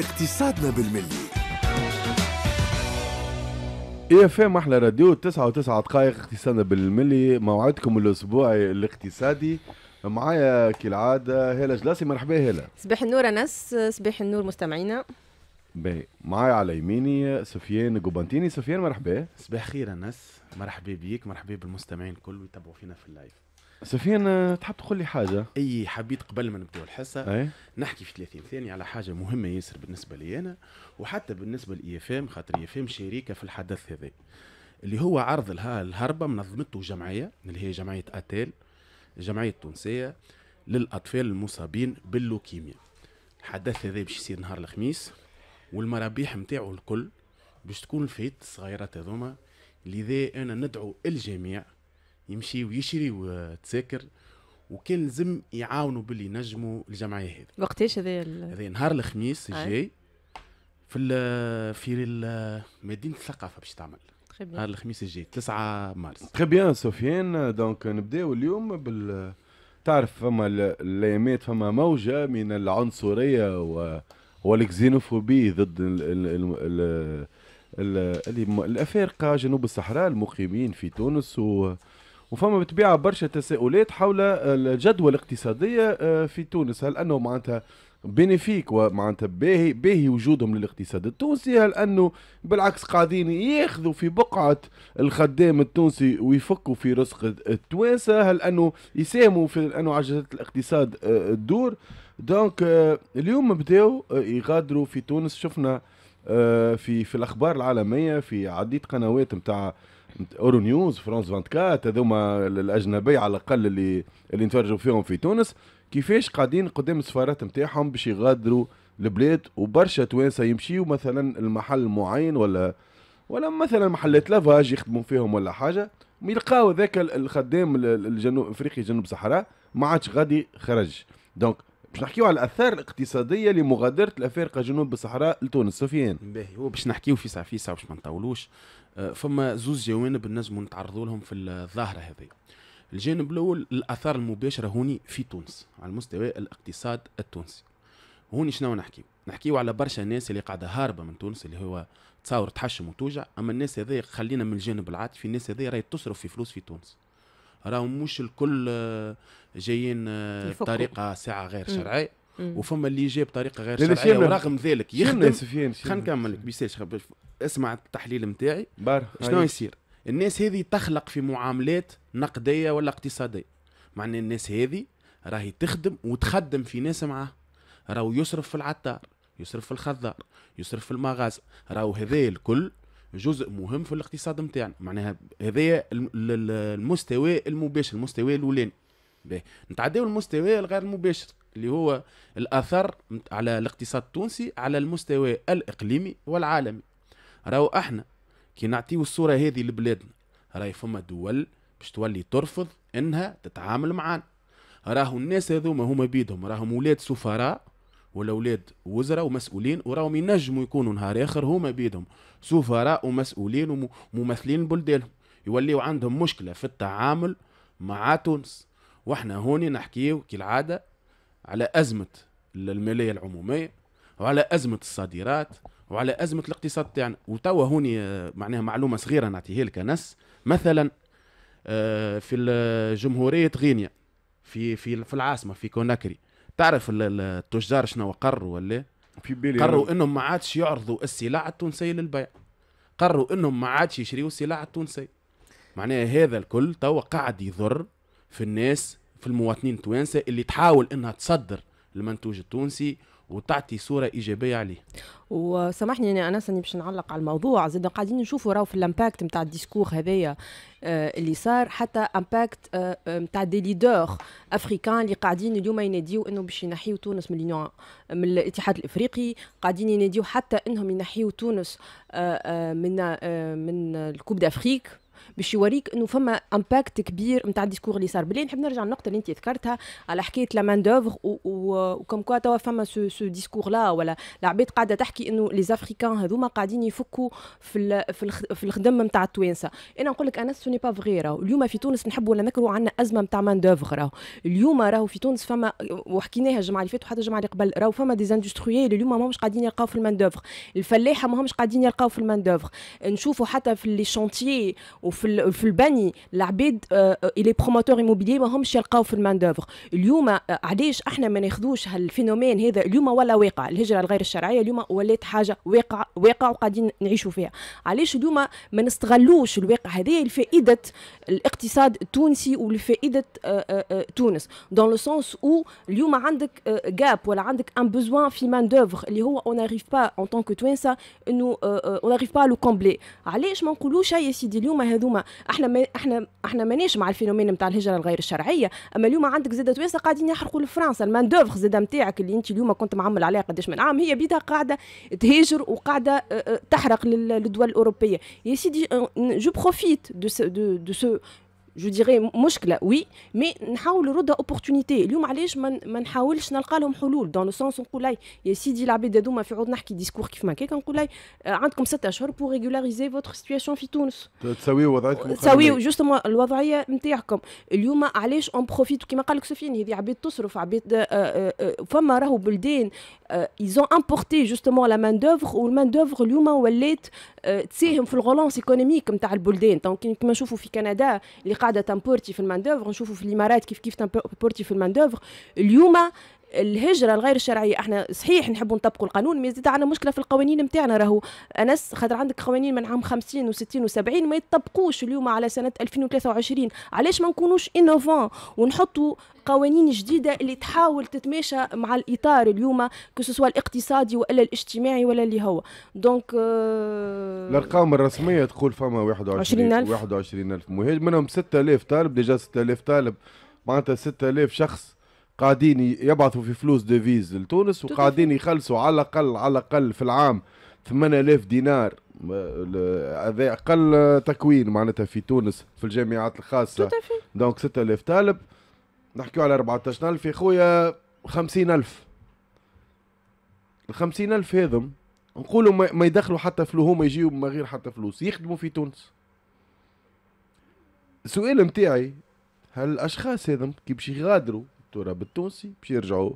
اقتصادنا بالملي اي اف ام احلى راديو 9 و9 دقائق اقتصادنا بالملي موعدكم الاسبوعي الاقتصادي معايا كالعاده هلا جلاسي مرحبا هلا صباح النور انس صباح النور مستمعينا باهي معايا على يميني سفيان جوبانتيني سفيان مرحبا صباح خير انس مرحبا بيك مرحبا بالمستمعين الكل ويتابعوا فينا في اللايف سفيان تحب تقول لي حاجه اي حبيت قبل ما نبدا الحصه أي. نحكي في 30 ثانيه على حاجه مهمه ياسر بالنسبه لي انا وحتى بالنسبه لاي اف ام خاطر اي اف ام شريكه في الحدث هذا اللي هو عرض الهربه منظمته جمعيه اللي هي جمعيه اتيل جمعيه تونسيه للاطفال المصابين باللوكيميا الحدث هذا باش يصير نهار الخميس والمرابيح نتاعو الكل باش تكون الفايت الصغيرات هذوما لذا انا ندعو الجميع يمشي ويشري وتذاكر وكان لازم يعاونوا باللي نجموا الجمعيه هذه وقتاش هذا هذا نهار الخميس الجاي في في مدينه الثقافه باش تعمل نهار الخميس الجاي 9 مارس تري بيان سفيان دونك نبداو اليوم بال تعرف فما الايامات فما موجه من العنصريه و... والكزينوفوبي ضد ال... ال... ال... ال... الافارقه جنوب الصحراء المقيمين في تونس و وفما بالطبيعه برشا تساؤلات حول الجدوى الاقتصاديه آه، في تونس هل انه معناتها بينيفيك ومعناتها باهي باهي وجودهم للاقتصاد التونسي هل انه بالعكس قاعدين ياخذوا في بقعه الخدام التونسي ويفكوا في رزق التوانسه هل انه يساهموا في انه عجزات الاقتصاد آه، تدور دونك آه، اليوم بداوا يغادروا في تونس شفنا في في الاخبار العالميه في عديد قنوات نتاع اورو نيوز فرانس 24 هذوما الاجنبي على الاقل اللي اللي نتفرجوا فيهم في تونس كيفاش قاعدين قدام السفارات نتاعهم باش يغادروا البلاد وبرشا توانسه يمشيوا مثلا المحل معين ولا ولا مثلا محلات لافاج يخدموا فيهم ولا حاجه يلقاو ذاك الخدام الجنوب افريقي جنوب صحراء ما عادش غادي خرج دونك باش نحكيو على الاثار الاقتصاديه لمغادره الافارقه جنوب الصحراء لتونس سفيان باهي هو باش نحكيو في سافيسا باش ما نطولوش آه، فما زوز جوانب نجموا نتعرضوا لهم في الظاهره هذه الجانب الاول الاثار المباشره هوني في تونس على مستوى الاقتصاد التونسي هوني شنو نحكي نحكيو على برشا ناس اللي قاعده هاربه من تونس اللي هو تصاور تحشم وتوجع اما الناس هذيا خلينا من الجانب العاطفي الناس هذيا راهي تصرف في فلوس في تونس راهم مش الكل آه، جايين آه، بطريقه ساعه غير شرعيه وفما اللي جاي بطريقه غير شرعيه ورغم ذلك يخدم خلينا نكمل لك اسمع التحليل نتاعي شنو يصير الناس هذه تخلق في معاملات نقديه ولا اقتصاديه معنى الناس هذه راهي تخدم وتخدم في ناس معاه راهو يصرف في العطار يصرف في الخضار يصرف في المغاز راهو هذا الكل جزء مهم في الاقتصاد نتاعنا معناها هذايا المستوى المباشر المستوى الاولاني نتعداو المستوى الغير مباشر اللي هو الاثر على الاقتصاد التونسي على المستوى الاقليمي والعالمي راهو احنا كي نعطيو الصوره هذه لبلادنا راهي فما دول باش تولي ترفض انها تتعامل معانا راهو الناس هذوما هما بيدهم راهم ولاد سفراء ولا ولاد وزراء ومسؤولين وراهم ينجموا يكونوا نهار اخر هما بيدهم سفراء ومسؤولين وممثلين بلدانهم يوليو عندهم مشكله في التعامل مع تونس واحنا هوني نحكيو كالعاده على ازمه الماليه العموميه وعلى ازمه الصادرات وعلى ازمه الاقتصاد تاعنا وتوا هوني آه، معناها معلومه صغيره نعطيها لك نس مثلا آه، في جمهوريه غينيا في في في العاصمه في كوناكري تعرف التجار شنو قروا ولا في بالي قروا انهم ما عادش يعرضوا السلع التونسيه للبيع قروا انهم ما عادش يشريوا السلع التونسيه معناها هذا الكل توا قاعد يضر في الناس في المواطنين التوانسه اللي تحاول انها تصدر المنتوج التونسي وتعطي صوره ايجابيه عليه وسامحني انا انس اني باش نعلق على الموضوع زيد قاعدين نشوفوا راهو في الامباكت نتاع الديسكور هذايا آه، اللي صار حتى امباكت نتاع آه، آه، دي ليدور افريكان اللي قاعدين اليوم يناديو انه باش ينحيوا تونس من اليونيون من الاتحاد الافريقي قاعدين يناديو حتى انهم ينحيوا تونس من من الكوب دافريك باش يوريك انه فما امباكت كبير نتاع الديسكور اللي صار بلي نحب نرجع للنقطه اللي انت ذكرتها على حكايه لا مان دوفر وكم كوا توا فما سو, سو ديسكور لا ولا العباد قاعده تحكي انه لي زافريكان هذوما قاعدين يفكوا في في الخدمه نتاع التوانسه انا نقول لك انا سوني با فغي راهو اليوم في تونس نحب ولا نكروا عندنا ازمه نتاع مان دوفر راهو اليوم راهو في تونس فما وحكيناها الجمعه اللي فاتت وحتى الجمعه اللي قبل راهو فما ديزاندستريال اليوم ماهمش قاعدين يلقاو في المان دوفر الفلاحه ماهمش قاعدين يلقاو في المان دوفر نشوفوا حتى في لي شونتيي وفي في البني العبيد اللي بروموتور ايموبيلي ما همش يلقاو في المان دوفر اليوم آه، علاش احنا ما ناخذوش هالفينومين هذا اليوم ولا واقع الهجره الغير الشرعيه اليوم ولات حاجه واقع واقع وقاعدين نعيشوا فيها علاش اليوم ما نستغلوش الواقع هذه لفائده الاقتصاد التونسي ولفائده آه، آه، تونس دون لو سونس او اليوم عندك جاب ولا عندك ان بوزوان في مان دوفر اللي هو اون اريف با ان تونك توانسه انه اون اريف با لو كومبلي علاش ما نقولوش يا سيدي اليوم هذا هذوما احنا ما احنا احنا مانيش مع الفينومين نتاع الهجره الغير الشرعيه اما اليوم عندك زاده تويسه قاعدين يحرقوا لفرنسا المان دوفر زاده نتاعك اللي انت اليوم كنت معمل عليها قداش من عام هي بيدها قاعده تهاجر وقاعده آه، آه، تحرق للدول الاوروبيه يا سيدي آه، جو بروفيت دو سو je dirais مشكله وي مي نحاول نردها اوبورتونيتي اليوم علاش ما نحاولش نلقى حلول نقول يا سيدي نحكي كيف ما نقول عندكم في ils ont importé justement la main d'œuvre آه، تساهم في الغولونس ايكونوميك نتاع البلدان دونك كما نشوفوا في كندا اللي قاعده تمبورتي في الماندوفر نشوفوا في الامارات كيف كيف تمبورتي في الماندوفر اليوم الهجره الغير شرعيه احنا صحيح نحبوا نطبقوا القانون ما زيد عندنا مشكله في القوانين نتاعنا راهو انس خاطر عندك قوانين من عام 50 و60 و70 ما يتطبقوش اليوم على سنه 2023 علاش ما نكونوش انوفون ونحطوا قوانين جديده اللي تحاول تتماشى مع الاطار اليوم كو الاقتصادي ولا الاجتماعي ولا اللي هو دونك آه euh, الارقام الرسميه تقول فما 21 21000 21000 مهاجر منهم 6000 طالب ديجا 6000 طالب معناتها 6000 شخص قاعدين يبعثوا في فلوس ديفيز لتونس وقاعدين يخلصوا على الاقل على الاقل في العام 8000 دينار هذا اقل تكوين معناتها في تونس في الجامعات الخاصه دونك 6000 طالب نحكيو على 14000 يا خويا 50000 ال 50000 هذم نقولوا ما يدخلوا حتى فلوس هما يجيو من غير حتى فلوس يخدموا في تونس السؤال نتاعي هل الاشخاص هذم كي باش يغادروا التراب التونسي باش يرجعوا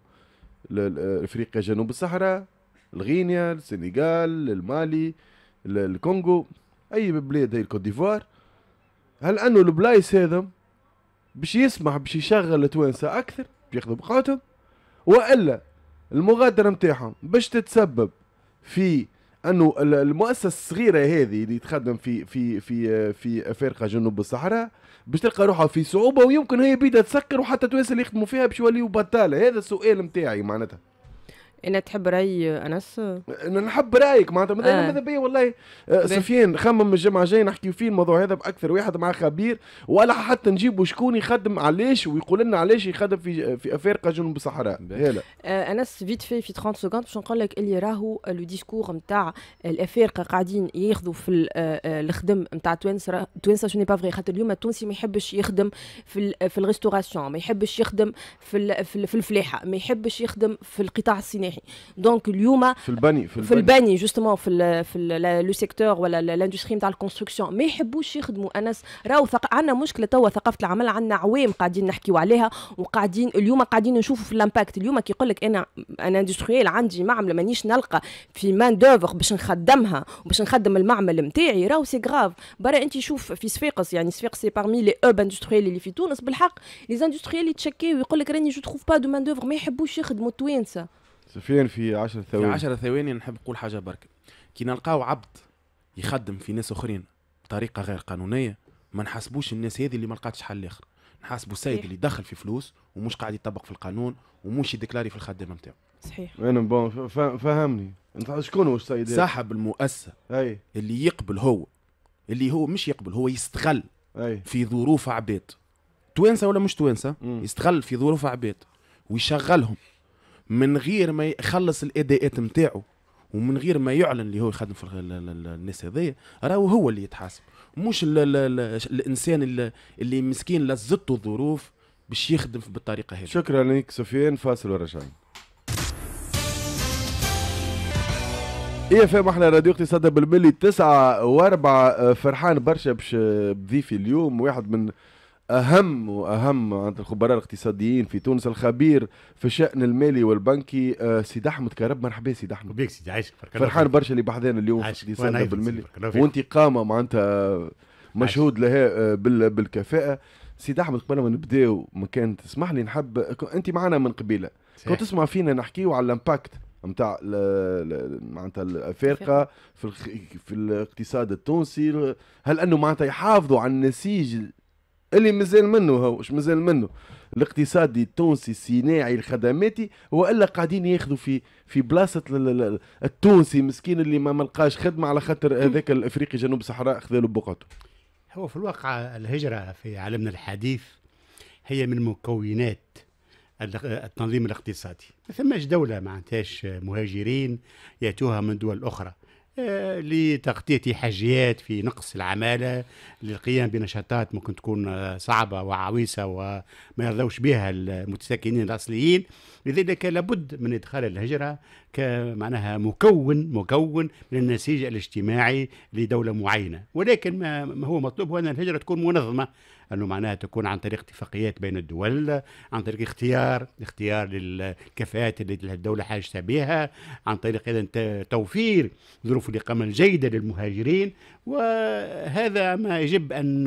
لافريقيا جنوب الصحراء الغينيا السنغال المالي الكونغو اي بلاد هي الكوت ديفوار هل انه البلايص هذا باش يسمح باش يشغل التوانسه اكثر باش ياخذوا بقاتهم والا المغادره نتاعهم باش تتسبب في انه المؤسسه الصغيره هذه اللي تخدم في في في في افريقيا جنوب الصحراء باش تلقى روحها في صعوبه ويمكن هي بيدها تسكر وحتى تواصل يخدموا فيها باش يوليوا بطاله هذا السؤال نتاعي معناتها انا تحب راي انس نحب رايك معناتها آه. ماذا بيا والله آه، سفيان خمم الجمعه الجايه نحكي فيه الموضوع هذا باكثر واحد مع خبير ولا حتى نجيبوا شكون يخدم علاش ويقول لنا علاش يخدم في في افريقيا جنوب الصحراء هلا آه انس فيت في في 30 سكوند باش نقول لك اللي راهو لو ديسكور نتاع الافارقه قاعدين ياخذوا في آه، آه، الخدم نتاع تونس تونس ني با فغي خاطر اليوم التونسي ما يحبش يخدم في في الريستوراسيون ما يحبش يخدم في في الفلاحه ما يحبش يخدم في القطاع الصناعي الصحي دونك اليوم في البني في البني, في البني جوستومون في في لو سيكتور ولا الاندستري نتاع الكونستركسيون ما يحبوش يخدموا انس راهو ثق... عندنا مشكله توا ثقافه العمل عندنا عوام قاعدين نحكيو عليها وقاعدين اليوم قاعدين نشوفوا في الامباكت اليوم كي يقول لك انا انا اندستريال عندي معمل مانيش نلقى في مان دوفر باش نخدمها وباش نخدم المعمل نتاعي راهو سي غراف برا انت شوف في صفاقس يعني صفاقس سي بارمي لي اوب اندستريال اللي في تونس بالحق لي اندستريال يتشكي ويقول لك راني جو تروف با دو مان دوفر ما يحبوش يخدموا التوانسه سفيان في 10 ثواني في 10 ثواني نحب نقول حاجه برك كي نلقاو عبد يخدم في ناس اخرين بطريقه غير قانونيه ما نحاسبوش الناس هذه اللي ما لقاتش حل اخر نحاسبوا السيد اللي دخل في فلوس ومش قاعد يطبق في القانون ومش يديكلاري في الخدامه نتاعو صحيح انا بون فهمني انت شكون هو السيد صاحب المؤسسه اي اللي يقبل هو اللي هو مش يقبل هو يستغل أي. في ظروف عباد توانسه ولا مش توانسه يستغل في ظروف عباد ويشغلهم من غير ما يخلص الاداءات نتاعو ومن غير ما يعلن اللي هو يخدم في الناس هذيا راهو هو اللي يتحاسب مش الـ الـ الـ الانسان اللي, مسكين لزته الظروف باش يخدم بالطريقه هذه شكرا لك سفيان فاصل ورجعنا اي اف ام احنا راديو اقتصاد بالملي تسعة واربعة فرحان برشا باش بضيفي اليوم واحد من أهم وأهم عند الخبراء الاقتصاديين في تونس الخبير في الشأن المالي والبنكي آه، سيد أحمد كرب مرحبا سيد أحمد بيك سيدي عايشك فرحان برشا اللي بحذانا اليوم في بالملي وأنت قامة معناتها مشهود لها آه، بالكفاءة سيد أحمد قبل ما نبداو مكان تسمح لي نحب أنت معنا من قبيلة كنت تسمع فينا نحكيو على الامباكت نتاع معناتها الافارقه في في الاقتصاد التونسي هل انه معناتها يحافظوا على النسيج اللي مازال منه هو واش مازال منه الاقتصادي التونسي الصناعي الخدماتي والا قاعدين ياخذوا في في بلاصه التونسي مسكين اللي ما ملقاش خدمه على خاطر هذاك الافريقي جنوب الصحراء اخذ له بقعته هو في الواقع الهجره في عالمنا الحديث هي من مكونات التنظيم الاقتصادي ما ثماش دولة ما عندهاش مهاجرين يأتوها من دول أخرى آه، لتغطية حاجيات في نقص العمالة للقيام بنشاطات ممكن تكون آه، صعبة وعويصة وما يرضوش بها المتسكنين الأصليين لذلك لابد من إدخال الهجرة كمعناها مكون مكون من النسيج الاجتماعي لدولة معينة ولكن ما هو مطلوب هو أن الهجرة تكون منظمة انه معناها تكون عن طريق اتفاقيات بين الدول عن طريق اختيار اختيار للكفاءات اللي الدوله حاجتها بها عن طريق اذا توفير ظروف الاقامه الجيده للمهاجرين وهذا ما يجب ان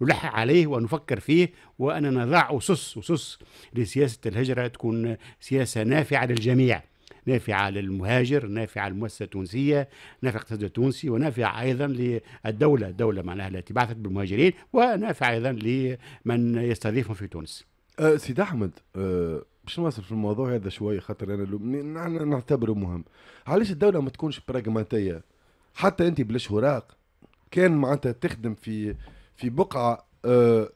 نلحق عليه ونفكر فيه واننا نضع اسس اسس لسياسه الهجره تكون سياسه نافعه للجميع نافعة للمهاجر نافعة للمؤسسة التونسية نافعة للاقتصاد التونسي ونافعة أيضا للدولة الدولة معناها التي بعثت بالمهاجرين ونافعة أيضا لمن يستضيفهم في تونس أه سيد أحمد أه باش نواصل في الموضوع هذا شويه خاطر انا نعتبره مهم علاش الدوله ما تكونش براغماتيه حتى انت وراق كان معناتها تخدم في في بقعه أه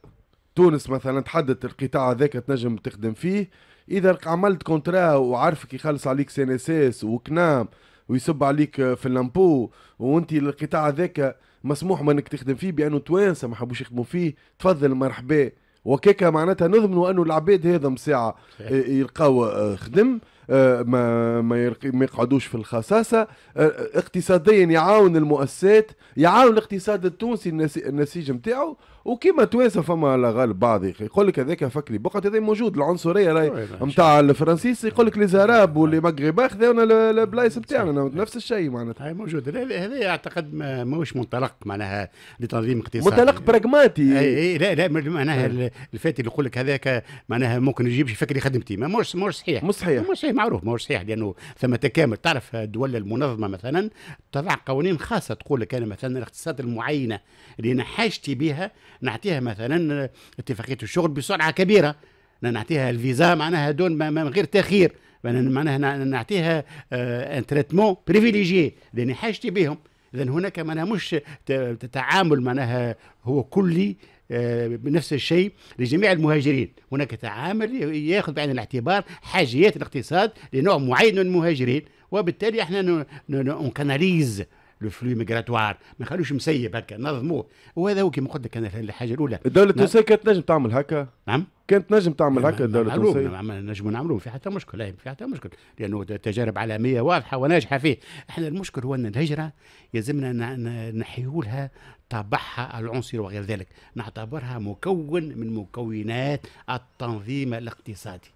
تونس مثلا تحدد القطاع هذاك تنجم تخدم فيه اذا عملت كونترا وعارفك يخلص عليك سي ان اس اس وكنام ويصب عليك آه، في اللامبو وانت القطاع هذاك مسموح منك تخدم فيه بانه توانسه ما حبوش يخدموا فيه تفضل مرحبا وكيكا معناتها نضمنوا انه العباد هذا مساعة آه، يلقاو آه، خدم ما ما يقعدوش في الخصاصة اقتصاديا يعاون المؤسسات يعاون الاقتصاد التونسي النسيج نتاعو وكيما توانسه فما غالب بعض يقول لك هذاك فك لي بقعه هذا موجود العنصريه راهي نتاع الفرنسيس يقول لك لي زراب آه. واللي مغرب خذونا البلايص نتاعنا نفس الشيء معناتها هاي موجود هذا اعتقد ماهوش منطلق معناها لتنظيم اقتصادي منطلق براغماتي اي لا لا معناها الفاتي اللي يقول لك هذاك معناها ممكن شي فكري خدمتي ما مش مش صحيح مش صحيح مش صحيح معروف مش صحيح لانه ثم تكامل تعرف الدول المنظمه مثلا تضع قوانين خاصه تقول لك انا مثلا الاقتصاد المعينه اللي انا حاجتي بها نعطيها مثلا اتفاقيه الشغل بسرعه كبيره نعطيها الفيزا معناها دون من غير تاخير معناها نعطيها ان تريتمون بريفيليجي لاني حاجتي بهم اذا هناك معناها مش تعامل معناها هو كلي آه، بنفس الشيء لجميع المهاجرين هناك تعامل ياخذ بعين الاعتبار حاجيات الاقتصاد لنوع معين من المهاجرين وبالتالي احنا نكناليز لو فلو ميغراتوار ما خلوش مسيب هكا نظموه وهذا هو كيما قلت لك انا الحاجه الاولى الدوله التونسيه كانت تنجم تعمل هكا نعم كانت تنجم تعمل هكا الدوله التونسيه نعم، نعم، نجم نعملوا في حتى مشكل في حتى مشكل لانه تجارب عالميه واضحه وناجحه فيه احنا المشكل هو ان الهجره يلزمنا نحيوا لها طبعها العنصري وغير ذلك نعتبرها مكون من مكونات التنظيم الاقتصادي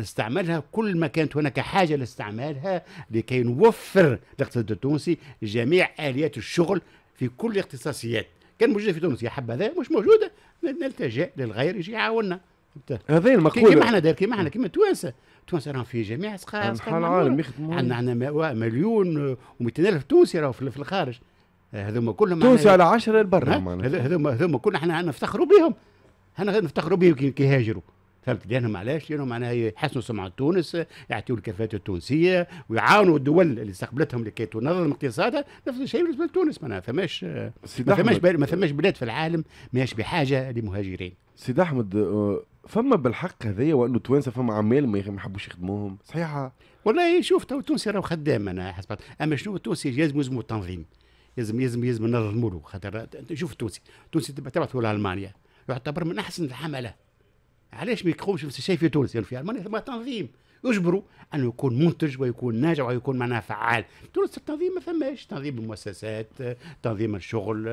نستعملها كل ما كانت هناك حاجة لاستعمالها لكي نوفر الاقتصاد التونسي جميع آليات الشغل في كل الاختصاصيات كان موجودة في تونس يا حبذا مش موجودة نلتجأ للغير يجي يعاوننا هذا المقولة كيما احنا دار كيما احنا كيما التوانسه التوانسه راهم في جميع سقا العالم يخدموا عندنا عندنا مليون و200 الف تونسي راهو في الخارج هذوما كلهم تونسي على 10 لبرا هذوما هذوما كلنا احنا نفتخروا بهم احنا نفتخروا بهم كي يهاجروا فهمت لانهم علاش لانهم معناها يحسنوا سمعه تونس يعطيوا الكفاءات التونسيه ويعاونوا الدول اللي استقبلتهم لكي تنظم اقتصادها نفس الشيء بالنسبه لتونس معناها فماش ما فماش ما فماش بلاد في العالم ماهيش بحاجه لمهاجرين سيد احمد أه، فما بالحق هذايا وانه التوانسه فما عمال ما يحبوش يخدموهم صحيحه والله شوف تو التونسي راهو خدام انا حسب اما شنو التونسي لازم يلزم التنظيم لازم لازم لازم ننظموا له خاطر شوف التونسي التونسي تبعثوا لالمانيا يعتبر من احسن الحمله علاش ما يكخوش في الشاي تونس يعني في المانيا ما تنظيم يجبروا انه يكون منتج ويكون ناجح ويكون معناها فعال تونس التنظيم ما فماش تنظيم المؤسسات تنظيم الشغل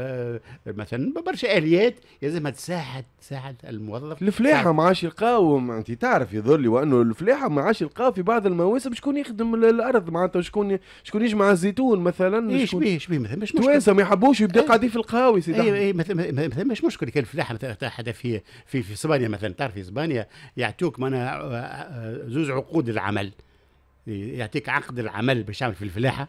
مثلا برشا اليات يلزمها تساعد تساعد الموظف الفلاحه ما عادش يقاوم انت تعرف يظهر لي وانه الفلاحه ما عادش يلقاو في بعض المواسم شكون يخدم الارض معناتها شكون شكون يجمع الزيتون مثلا ايش بيه شبيه مثلا مش مشكل ما يحبوش يبدا أيوة. قاعدين في القهاوي سيدي اي اي أيوة، أيوة، مثلا مش مشكل كان الفلاحه مثلا حدا في في في اسبانيا مثلا تعرف في اسبانيا يعطوك معناها آه، آه، آه، زوز عقود عقود العمل يعطيك عقد العمل باش تعمل في الفلاحه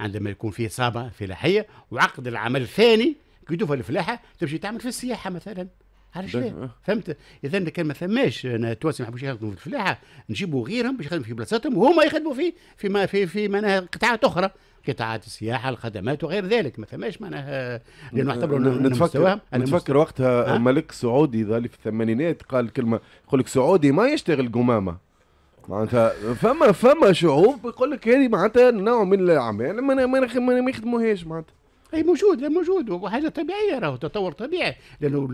عندما يكون فيه صابه فلاحيه وعقد العمل الثاني كي تدخل الفلاحه تمشي تعمل في السياحه مثلا عرفت آه. فهمت اذا كان ما ثماش انا التوانسه ما يحبوش يخدموا في الفلاحه نجيبوا غيرهم باش يخدموا في بلاصتهم وهما يخدموا في في ما في في معناها قطاعات اخرى قطاعات السياحه الخدمات وغير ذلك ما ثماش معناها لانه نعتبروا نتفكر نتفكر وقتها ملك سعودي ذلك في الثمانينات قال كلمه يقول لك سعودي ما يشتغل قمامه معناتها فما فما شعوب يقول لك هذه معناتها نوع من الاعمال يعني ما ما يخدموهاش معناتها اي موجود لا موجود وحاجه طبيعيه راهو تطور طبيعي لانه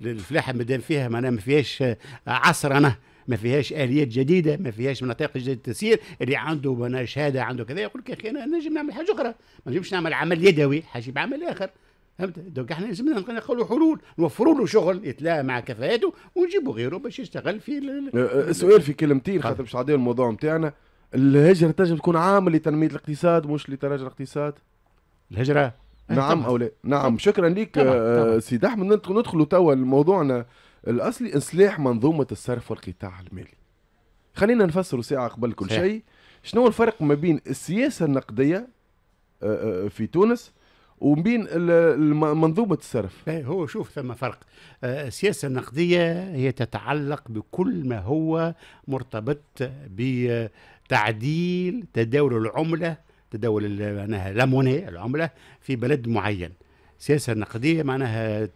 الفلاحه مادام فيها معناها ما فيهاش عصرنه ما فيهاش اليات جديده ما فيهاش مناطق جديده تسير اللي عنده بنا شهاده عنده كذا يقول لك يا اخي انا نجم نعمل حاجه اخرى ما نجمش نعمل عمل يدوي حاجه بعمل اخر فهمت دونك احنا لازمنا نقولوا حلول نوفروا له شغل يتلاقى مع كفاءاته ونجيبوا غيره باش يشتغل في السؤال أه، أه، سؤال في كلمتين خاطر باش نعديو الموضوع نتاعنا الهجرة تنجم تكون عامل لتنمية الاقتصاد مش لتراجع الاقتصاد الهجرة نعم او لا نعم شكرا لك أه، سيد احمد ندخلوا توا لموضوعنا الاصلي اصلاح منظومة الصرف والقطاع المالي خلينا نفسروا ساعة قبل كل شيء شنو الفرق ما بين السياسة النقدية في تونس وبين منظومه الصرف إيه، هو شوف ثم فرق آه، السياسه النقديه هي تتعلق بكل ما هو مرتبط بتعديل تداول العمله تداول معناها لاموني العمله في بلد معين السياسة النقدية معناها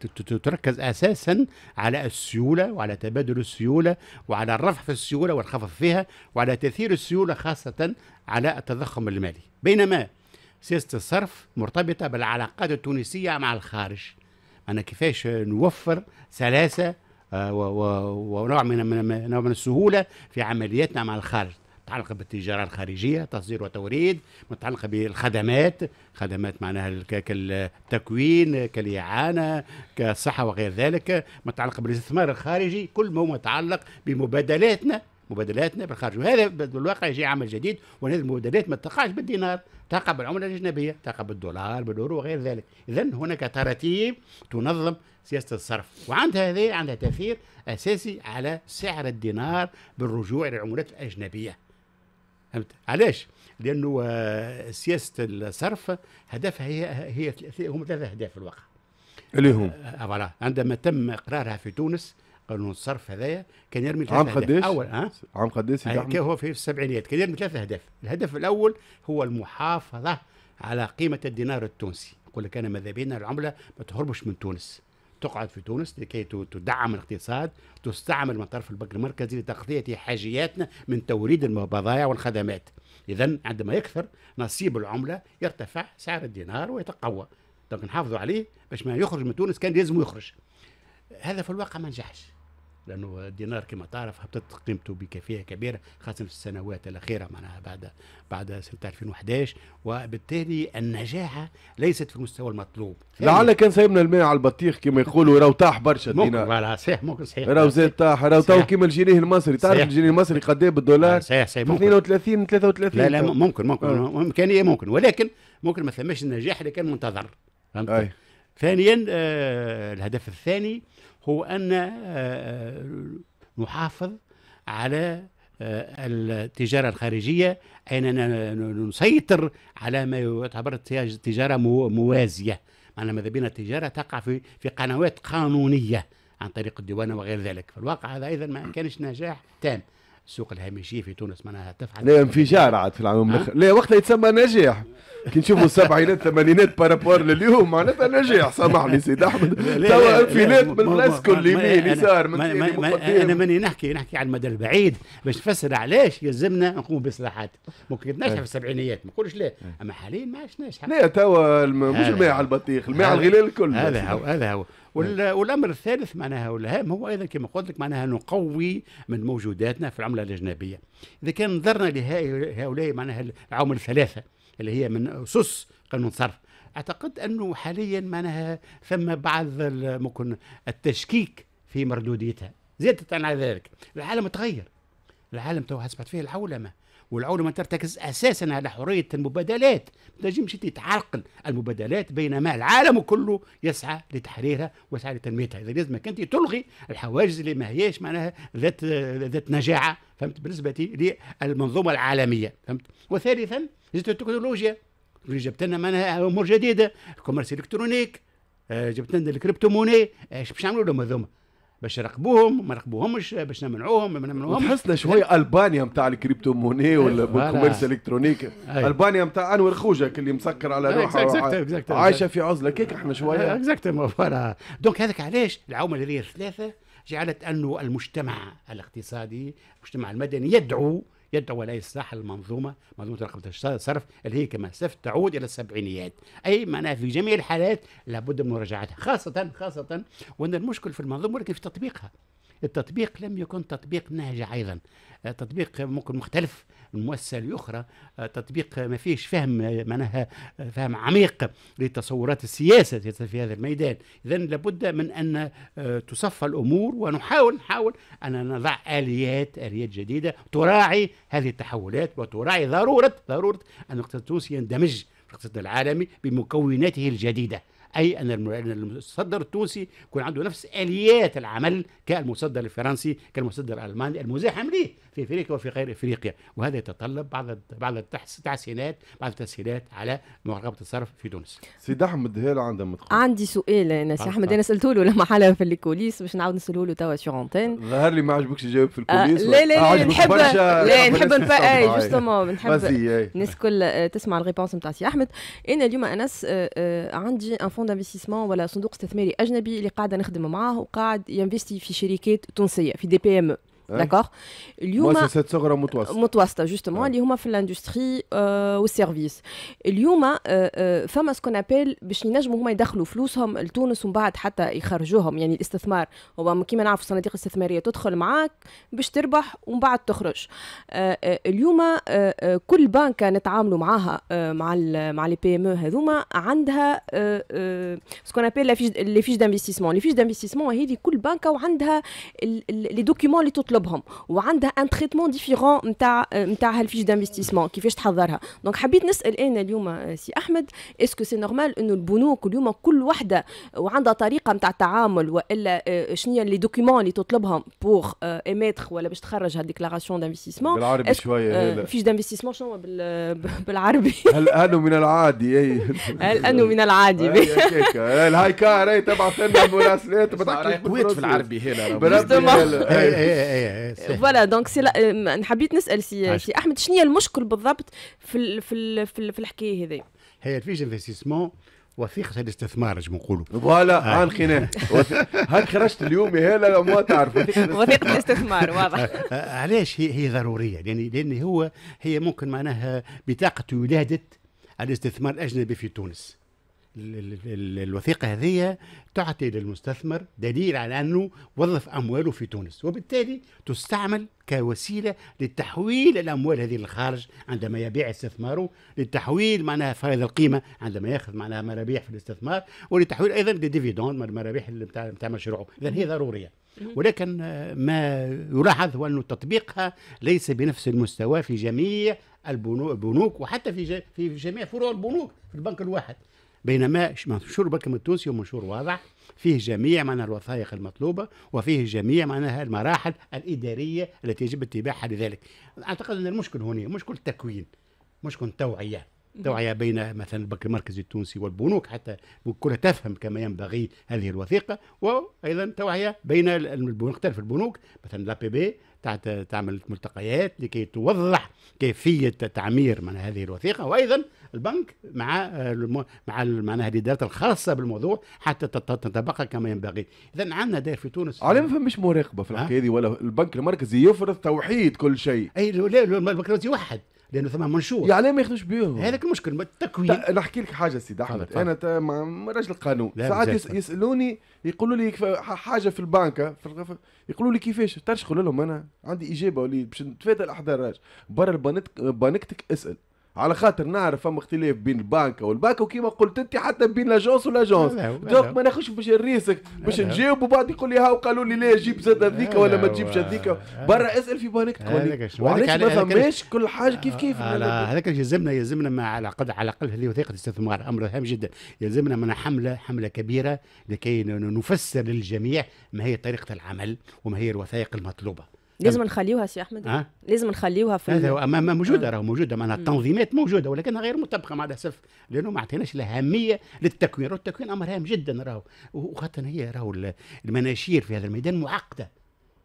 تركز أساسا على السيولة وعلى تبادل السيولة وعلى الرفع في السيولة والخفض فيها وعلى تأثير السيولة خاصة على التضخم المالي بينما سياسه الصرف مرتبطه بالعلاقات التونسيه مع الخارج انا كيفاش نوفر سلاسه آه، ونوع من نوع من السهوله في عملياتنا مع الخارج متعلقه بالتجاره الخارجيه تصدير وتوريد متعلقه بالخدمات خدمات معناها كالتكوين كالاعانه كالصحه وغير ذلك متعلقه بالاستثمار الخارجي كل ما هو متعلق بمبادلاتنا مبادلاتنا بالخارج وهذا بالواقع يجي عمل جديد وهذه المبادلات ما تقعش بالدينار تقع بالعملة الأجنبية تقع بالدولار بالأورو وغير ذلك إذا هناك تراتيب تنظم سياسة الصرف وعندها هذه عندها تأثير أساسي على سعر الدينار بالرجوع إلى العملات الأجنبية فهمت علاش لانه آه، سياسه الصرف هدفها هي هي هم ثلاثه اهداف في الواقع اللي هم آه، آه، فوالا عندما تم اقرارها في تونس قانون الصرف هذايا كان يرمي ثلاثة عام قداش؟ اول ها؟ عام قداش هو في السبعينيات كان يرمي ثلاثة اهداف، الهدف الاول هو المحافظة على قيمة الدينار التونسي، يقول لك انا ماذا بينا العملة ما تهربش من تونس، تقعد في تونس لكي تدعم الاقتصاد تستعمل من طرف البنك المركزي لتغطية حاجياتنا من توريد البضائع والخدمات إذا عندما يكثر نصيب العملة يرتفع سعر الدينار ويتقوى دونك نحافظوا عليه باش ما يخرج من تونس كان لازم يخرج هذا في الواقع ما نجحش لانه الدينار كما تعرف هبطت قيمته بكفيه كبيره خاصه في السنوات الاخيره معناها بعد بعد سنه 2011 وبالتالي النجاعه ليست في المستوى المطلوب يعني لعل كان سايبنا الماء على البطيخ كما يقولوا راهو طاح برشا الدينار ممكن صحيح ممكن صحيح راهو زاد طاح راهو تو كيما الجنيه المصري تعرف الجنيه المصري قد ايه بالدولار صحيح صحيح ممكن 32 33 لا لا ممكن ممكن امكانيه آه. ممكن ولكن ممكن ما ثماش النجاح اللي كان منتظر فهمت ثانيا آه الهدف الثاني هو أن آه، آه، نحافظ على آه، التجارة الخارجية أننا نسيطر على ما يعتبر تجارة موازية معنا ماذا بينا التجارة تقع في في قنوات قانونية عن طريق الديوان وغير ذلك في الواقع هذا أيضا ما كانش نجاح تام السوق الهامشيه في تونس معناها تفعل لا انفجار عاد في العام الاخر لا وقتها يتسمى نجاح كي نشوفوا السبعينات الثمانينات بارابور لليوم معناتها نجاح سامحني سيد سيدي احمد توا انفلات من الكلاسيكو كل يمين يسار انا ماني نحكي نحكي على المدى البعيد باش نفسر علاش يلزمنا نقوم باصلاحات ممكن نجحوا في أه. السبعينيات ما نقولش لا اما حاليا ما عادش ناجح لا توا مش الماء على البطيخ الماء على الغلال الكل هذا هو هذا هو نعم. والامر الثالث معناها والهام هو ايضا كما قلت لك معناها نقوي من موجوداتنا في العمله الاجنبيه اذا كان نظرنا لهؤلاء معناها العوامل الثلاثه اللي هي من اسس قانون الصرف اعتقد انه حاليا معناها ثم بعض ممكن التشكيك في مردوديتها زادت على ذلك العالم تغير العالم تو اصبحت فيه العولمه والعولمه ترتكز اساسا على حريه المبادلات ما تنجمش تتعرقل المبادلات بينما العالم كله يسعى لتحريرها ويسعى لتنميتها اذا لازمك انت تلغي الحواجز اللي ما هياش معناها ذات ذات نجاعه فهمت بالنسبه للمنظومه العالميه فهمت وثالثا التكنولوجيا جبت لنا معناها امور جديده الكوميرس الكترونيك آه، جبت لنا الكريبتو موني آه، ايش باش نعملوا لهم هذوما باش يراقبوهم ما يراقبوهمش باش نمنعوهم ما نمنعوهم تحسنا شويه البانيا نتاع الكريبتو موني ولا إيه، الكوميرس الالكترونيك إيه. البانيا نتاع انور خوجك اللي مسكر على إيه، روحه عايشه في عزله كيك احنا شويه اكزاكتومون فوالا دونك هذاك علاش العوامل هذه الثلاثه جعلت انه المجتمع الاقتصادي المجتمع المدني يدعو يدعو الى إصلاح المنظومة منظومة رقابة الصرف اللي هي كما سلفت تعود إلى السبعينيات أي معناها في جميع الحالات لابد من مراجعتها خاصة خاصة وأن المشكل في المنظومة ولكن في تطبيقها التطبيق لم يكن تطبيق ناجع أيضا آه، تطبيق ممكن مختلف من مؤسسة لأخرى آه، تطبيق ما فيش فهم معناها آه، فهم عميق لتصورات السياسة في هذا الميدان إذا لابد من أن تصفى الأمور ونحاول نحاول أن نضع آليات آليات جديدة تراعي هذه التحولات وتراعي ضرورة ضرورة أن الاقتصاد التونسي يندمج في الاقتصاد العالمي بمكوناته الجديده اي ان المصدر التونسي يكون عنده نفس اليات العمل كالمصدر الفرنسي كالمصدر الالماني المزاحم ليه في افريقيا وفي غير افريقيا وهذا يتطلب بعض بعض التحسينات بعض التسهيلات على مراقبه الصرف في تونس سيد احمد هيل عنده عندي سؤال انا سي احمد انا سالته له لما حالا في الكوليس باش نعاود نساله له توا سيغ انتين ظهر لي ما عجبكش الجواب في آه، الكوليس لا لا لا نحب لا نحب جوستومون آه، نحب الناس الكل آه، تسمع الريبونس نتاع سي احمد انا اليوم انس عندي ان فون دانفستيسمون ولا صندوق استثماري اجنبي اللي قاعده نخدم معاه وقاعد ينفستي في شركات تونسيه في دي بي ام داكوغ اليوم صغرى متوسطه متوسطه جوستومون اللي هما في الاندستري والسيرفيس اليوم فما سكون ابيل باش ينجموا هما يدخلوا فلوسهم لتونس ومن بعد حتى يخرجوهم يعني الاستثمار هو كيما نعرفوا الصناديق الاستثماريه تدخل معاك باش تربح ومن بعد تخرج آه، آه، اليوم آه، كل بنكه نتعاملوا معاها مع ال مع لي بي ام هذوما عندها سكون ابيل لي فيش دانفستيسمون لي فيش دانفستيسمون هذه كل بنكه وعندها لي دوكيومون اللي تطلب تطلبهم وعندها ان تريتمون ديفيرون نتاع نتاع هالفيش دانفستيسمون كيفاش تحضرها دونك حبيت نسال انا اليوم آه، سي احمد اسكو سي نورمال انه البنوك اليوم كل وحده وعندها طريقه نتاع التعامل والا شنو هي لي دوكيومون اللي تطلبهم بور ايميتر آه، ولا باش تخرج هالديكلاراسيون دانفستيسمون بالعربي شويه آه، فيش دانفستيسمون شنو بالعربي هل انه من العادي اي هل انه من العادي الهاي كار تبعث لنا مراسلات ما تحكيش بالعربي هنا بالعربي إيه، إيه، فوالا دونك سي حبيت نسال سي سي احمد شنو هي المشكل بالضبط في الـ في الـ في, الـ في الحكايه هذه هي فيش انفستيسمون وثيقة الاستثمار نجم نقولوا فوالا عن آه. هاك خرجت اليوم يا هلا ما تعرف وثيقة الاستثمار واضح آه، آه، علاش هي, هي ضرورية لأن يعني لأن هو هي ممكن معناها بطاقة ولادة الاستثمار الأجنبي في تونس الوثيقة هذه تعطي للمستثمر دليل على أنه وظف أمواله في تونس وبالتالي تستعمل كوسيلة لتحويل الأموال هذه للخارج عندما يبيع استثماره لتحويل معناها فائض القيمة عندما يأخذ معناها مرابيح في الاستثمار ولتحويل أيضا للديفيدون المرابيح اللي بتاع مشروعه إذا هي ضرورية ولكن ما يلاحظ هو أنه تطبيقها ليس بنفس المستوى في جميع البنوك وحتى في في جميع فروع البنوك في البنك الواحد بينما منشور بكم التونسي ومنشور واضح فيه جميع معناها الوثائق المطلوبة وفيه جميع معناها المراحل الإدارية التي يجب اتباعها لذلك أعتقد أن المشكل هنا مشكل تكوين مشكل توعية توعية بين مثلا البنك المركزي التونسي والبنوك حتى كلها تفهم كما ينبغي هذه الوثيقة وأيضا توعية بين مختلف البنوك مثلا لا بي بي تعمل ملتقيات لكي توضح كيفيه تعمير من هذه الوثيقه وايضا البنك مع مع معناها الادارات الخاصه بالموضوع حتى تتبقى كما ينبغي اذا عندنا داير في تونس على ما فهمش مراقبه في الحكايه ولا البنك المركزي يفرض توحيد كل شيء اي لا البنك المركزي يوحد لانه ثم منشور يعني ما ياخذوش بيهم هذاك المشكل التكوين نحكي لك حاجه سيدي احمد انا راجل قانون ساعات يسالوني يقولوا لي حاجه في البنكه يقولوا لي كيفاش تعرفش لهم انا عندي اجابه وليد باش نتفادى الاحداث برا بنكتك اسال على خاطر نعرف فما اختلاف بين البنك والبنك وكما قلت انت حتى بين لاجونس ولاجونس دونك ما ناخذش باش نريسك باش نجاوب وبعد يقول لي هاو قالوا لي لا جيب زاد هذيك ولا ما تجيبش هذيك برا اسال في بالك وعلاش ما فماش كل حاجه كيف كيف هذاك يلزمنا يلزمنا مع على قد على الاقل هذه وثيقه استثمار امر هام جدا يلزمنا من حمله حمله كبيره لكي نفسر للجميع ما هي طريقه العمل وما هي الوثائق المطلوبه لازم نخليوها سي احمد أه؟ لازم نخليوها في هذا ما موجوده آه. راه موجوده معناها التنظيمات موجوده ولكنها غير مطبقه مع الاسف لانه ما عطيناش الاهميه للتكوين التكوين امر هام جدا راهو وخاطر هي راهو المناشير في هذا الميدان معقده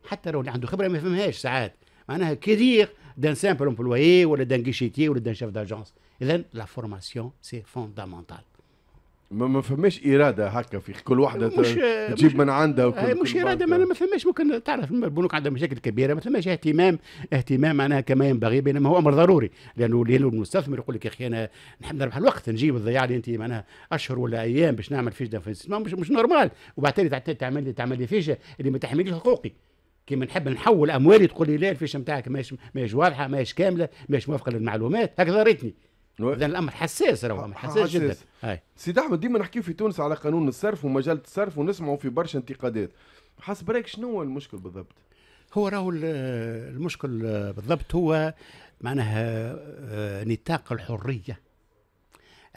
حتى راهو اللي عنده خبره ما يفهمهاش ساعات معناها كثير دان سامبل امبلويي ولا دان كيشيتي ولا دان شيف داجونس اذا لا فورماسيون سي فوندامونتال ما, ما فماش اراده هكا في كل واحدة تجيب من عندها وكل آه، مش اراده ما, ما فماش ممكن تعرف البنوك عندها مشاكل كبيره ما فماش اهتمام اهتمام معناها كما ينبغي بينما هو امر ضروري لانه لانه المستثمر يقول لك يا اخي انا نحب نربح الوقت نجيب الضياع لي انت معناها اشهر ولا ايام باش نعمل فيجه في الاستثمار مش مش نورمال وبالتالي تعمل لي تعمل لي فيجه اللي ما تحمليش حقوقي كيما نحب نحول اموالي تقول لي لا الفيشه نتاعك ماهيش ماهيش واضحه ماهيش كامله ماهيش موافقه للمعلومات هكذا ريتني اذا الامر حساس راهو امر حساس, جدا سيد احمد ديما نحكي في تونس على قانون الصرف ومجله الصرف ونسمعوا في برشا انتقادات حسب رايك شنو هو المشكل بالضبط؟ هو راهو المشكل بالضبط هو معناها آه، نطاق الحريه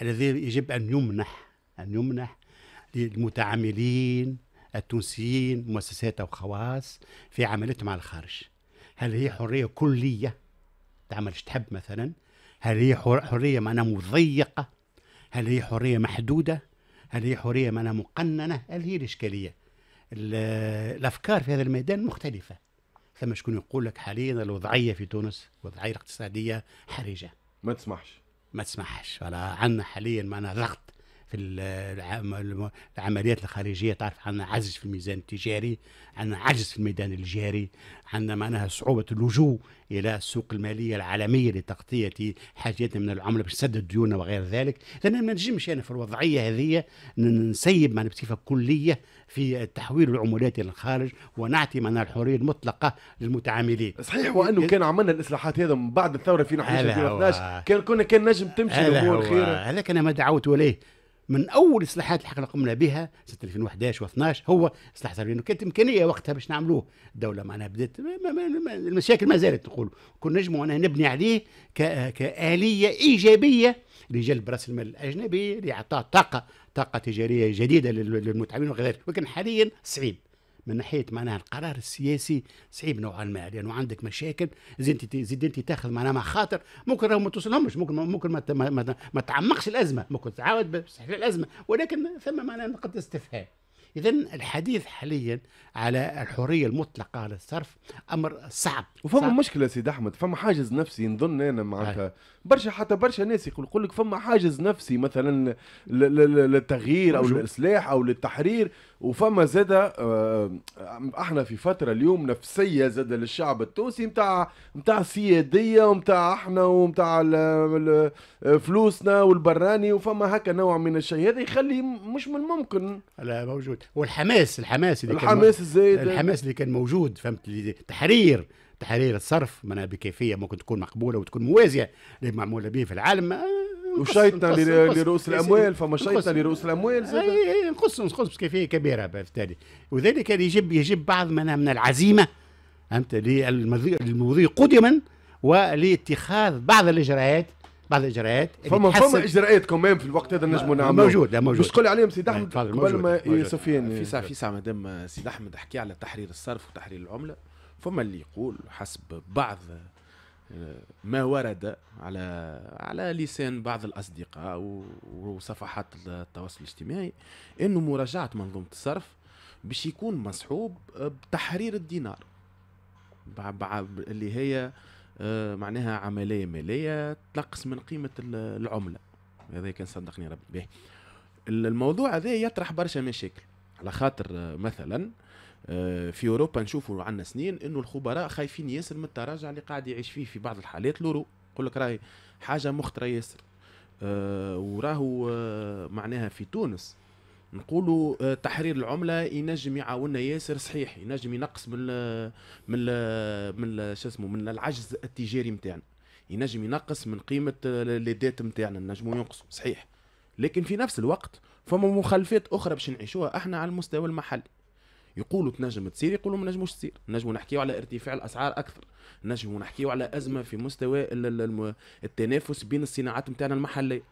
الذي يجب ان يمنح ان يمنح للمتعاملين التونسيين مؤسسات او خواص في عملتهم على الخارج هل هي حريه كليه تعمل تحب مثلا هل هي حريه معناها مضيقه هل هي حريه محدوده هل هي حريه معناها مقننه هل هي الاشكاليه الافكار في هذا الميدان مختلفه ثم شكون يقول لك حاليا الوضعيه في تونس الوضعيه الاقتصاديه حرجه ما تسمحش ما تسمحش ولا عندنا حاليا معنا ضغط في العمليات الخارجيه تعرف عندنا عجز في الميزان التجاري عندنا عجز في الميدان الجاري عندنا معناها صعوبه اللجوء الى السوق الماليه العالميه لتغطيه حاجاتنا من العمله باش نسدد ديوننا وغير ذلك لان ما نجمش انا في الوضعيه هذه نسيب معنا بصفه كليه في تحويل العملات الى الخارج ونعطي معنا الحريه المطلقه للمتعاملين صحيح وانه كان عملنا الاصلاحات هذا من بعد الثوره في 2011 كان كنا كان نجم تمشي الامور خير هذا كان ما دعوت اليه من اول اصلاحات الحق اللي قمنا بها سنه 2011 و12 هو اصلاح لانه كانت امكانيه وقتها باش نعملوه الدوله معناها بدات المشاكل ما زالت تقول كنا نجموا انا نبني عليه كاليه ايجابيه لجلب راس المال الاجنبي لاعطاء طاقه طاقه تجاريه جديده للمتعبين ذلك ولكن حاليا صعيب من ناحيه معناها القرار السياسي صعيب نوعا ما لانه يعني عندك مشاكل زيد زيد انت تاخذ معناها مع خاطر ممكن راه ما توصلهمش ممكن ممكن ما, ما, تعمقش الازمه ممكن تعاود بصحيح الازمه ولكن ثم معناها نقد استفهام إذا الحديث حاليا على الحرية المطلقة للصرف أمر صعب وفما صعب. مشكلة سيد أحمد فما حاجز نفسي نظن أنا معناتها برشا حتى برشا ناس يقول لك فما حاجز نفسي مثلا للتغيير أو للإصلاح أو للتحرير وفما زادة آه، احنا في فترة اليوم نفسية زادة للشعب التونسي نتاع نتاع سيادية ومتاع احنا ومتاع فلوسنا والبراني وفما هكا نوع من الشيء هذا يخلي مش من الممكن لا موجود والحماس الحماس اللي الحماس الزايد الحماس اللي كان موجود فهمت تحرير تحرير الصرف معناها بكيفيه ممكن تكون مقبوله وتكون موازيه للمعموله به في العالم وشيطنا لرؤوس الاموال فما شيطنا لرؤوس الاموال زاد اي نقص نقص بكيفيه كبيره بالتالي وذلك يجب يجب بعض من من العزيمه فهمت للمضي قدما ولاتخاذ بعض الاجراءات بعض الاجراءات فما فما اجراءات كمان في الوقت هذا نجموا نعملوا موجود لا موجود مش تقول عليهم سيد احمد قبل ما سفيان في ساعه في ساعه مادام سيد احمد حكي على تحرير الصرف وتحرير العمله فما اللي يقول حسب بعض ما ورد على على لسان بعض الاصدقاء وصفحات التواصل الاجتماعي انه مراجعه منظومه الصرف باش يكون مصحوب بتحرير الدينار اللي هي آه، معناها عمليه ماليه تنقص من قيمه العمله هذا كان صدقني ربي به الموضوع هذا يطرح برشا مشاكل على خاطر آه، مثلا آه، في اوروبا نشوفوا عندنا سنين انه الخبراء خايفين ياسر من التراجع اللي قاعد يعيش فيه في بعض الحالات لورو يقول لك راهي حاجه مخطره ياسر آه، وراهو آه، معناها في تونس نقولوا تحرير العمله ينجم يعاوننا ياسر صحيح ينجم ينقص من الـ من الـ من شو اسمه من العجز التجاري نتاعنا ينجم ينقص من قيمه الديت نتاعنا نجموا ينقصوا صحيح لكن في نفس الوقت فما مخلفات اخرى باش نعيشوها احنا على المستوى المحلي يقولوا تنجم تصير يقولوا ما نجموش تصير نجموا نحكيو على ارتفاع الاسعار اكثر نجموا نحكيو على ازمه في مستوى التنافس بين الصناعات نتاعنا المحليه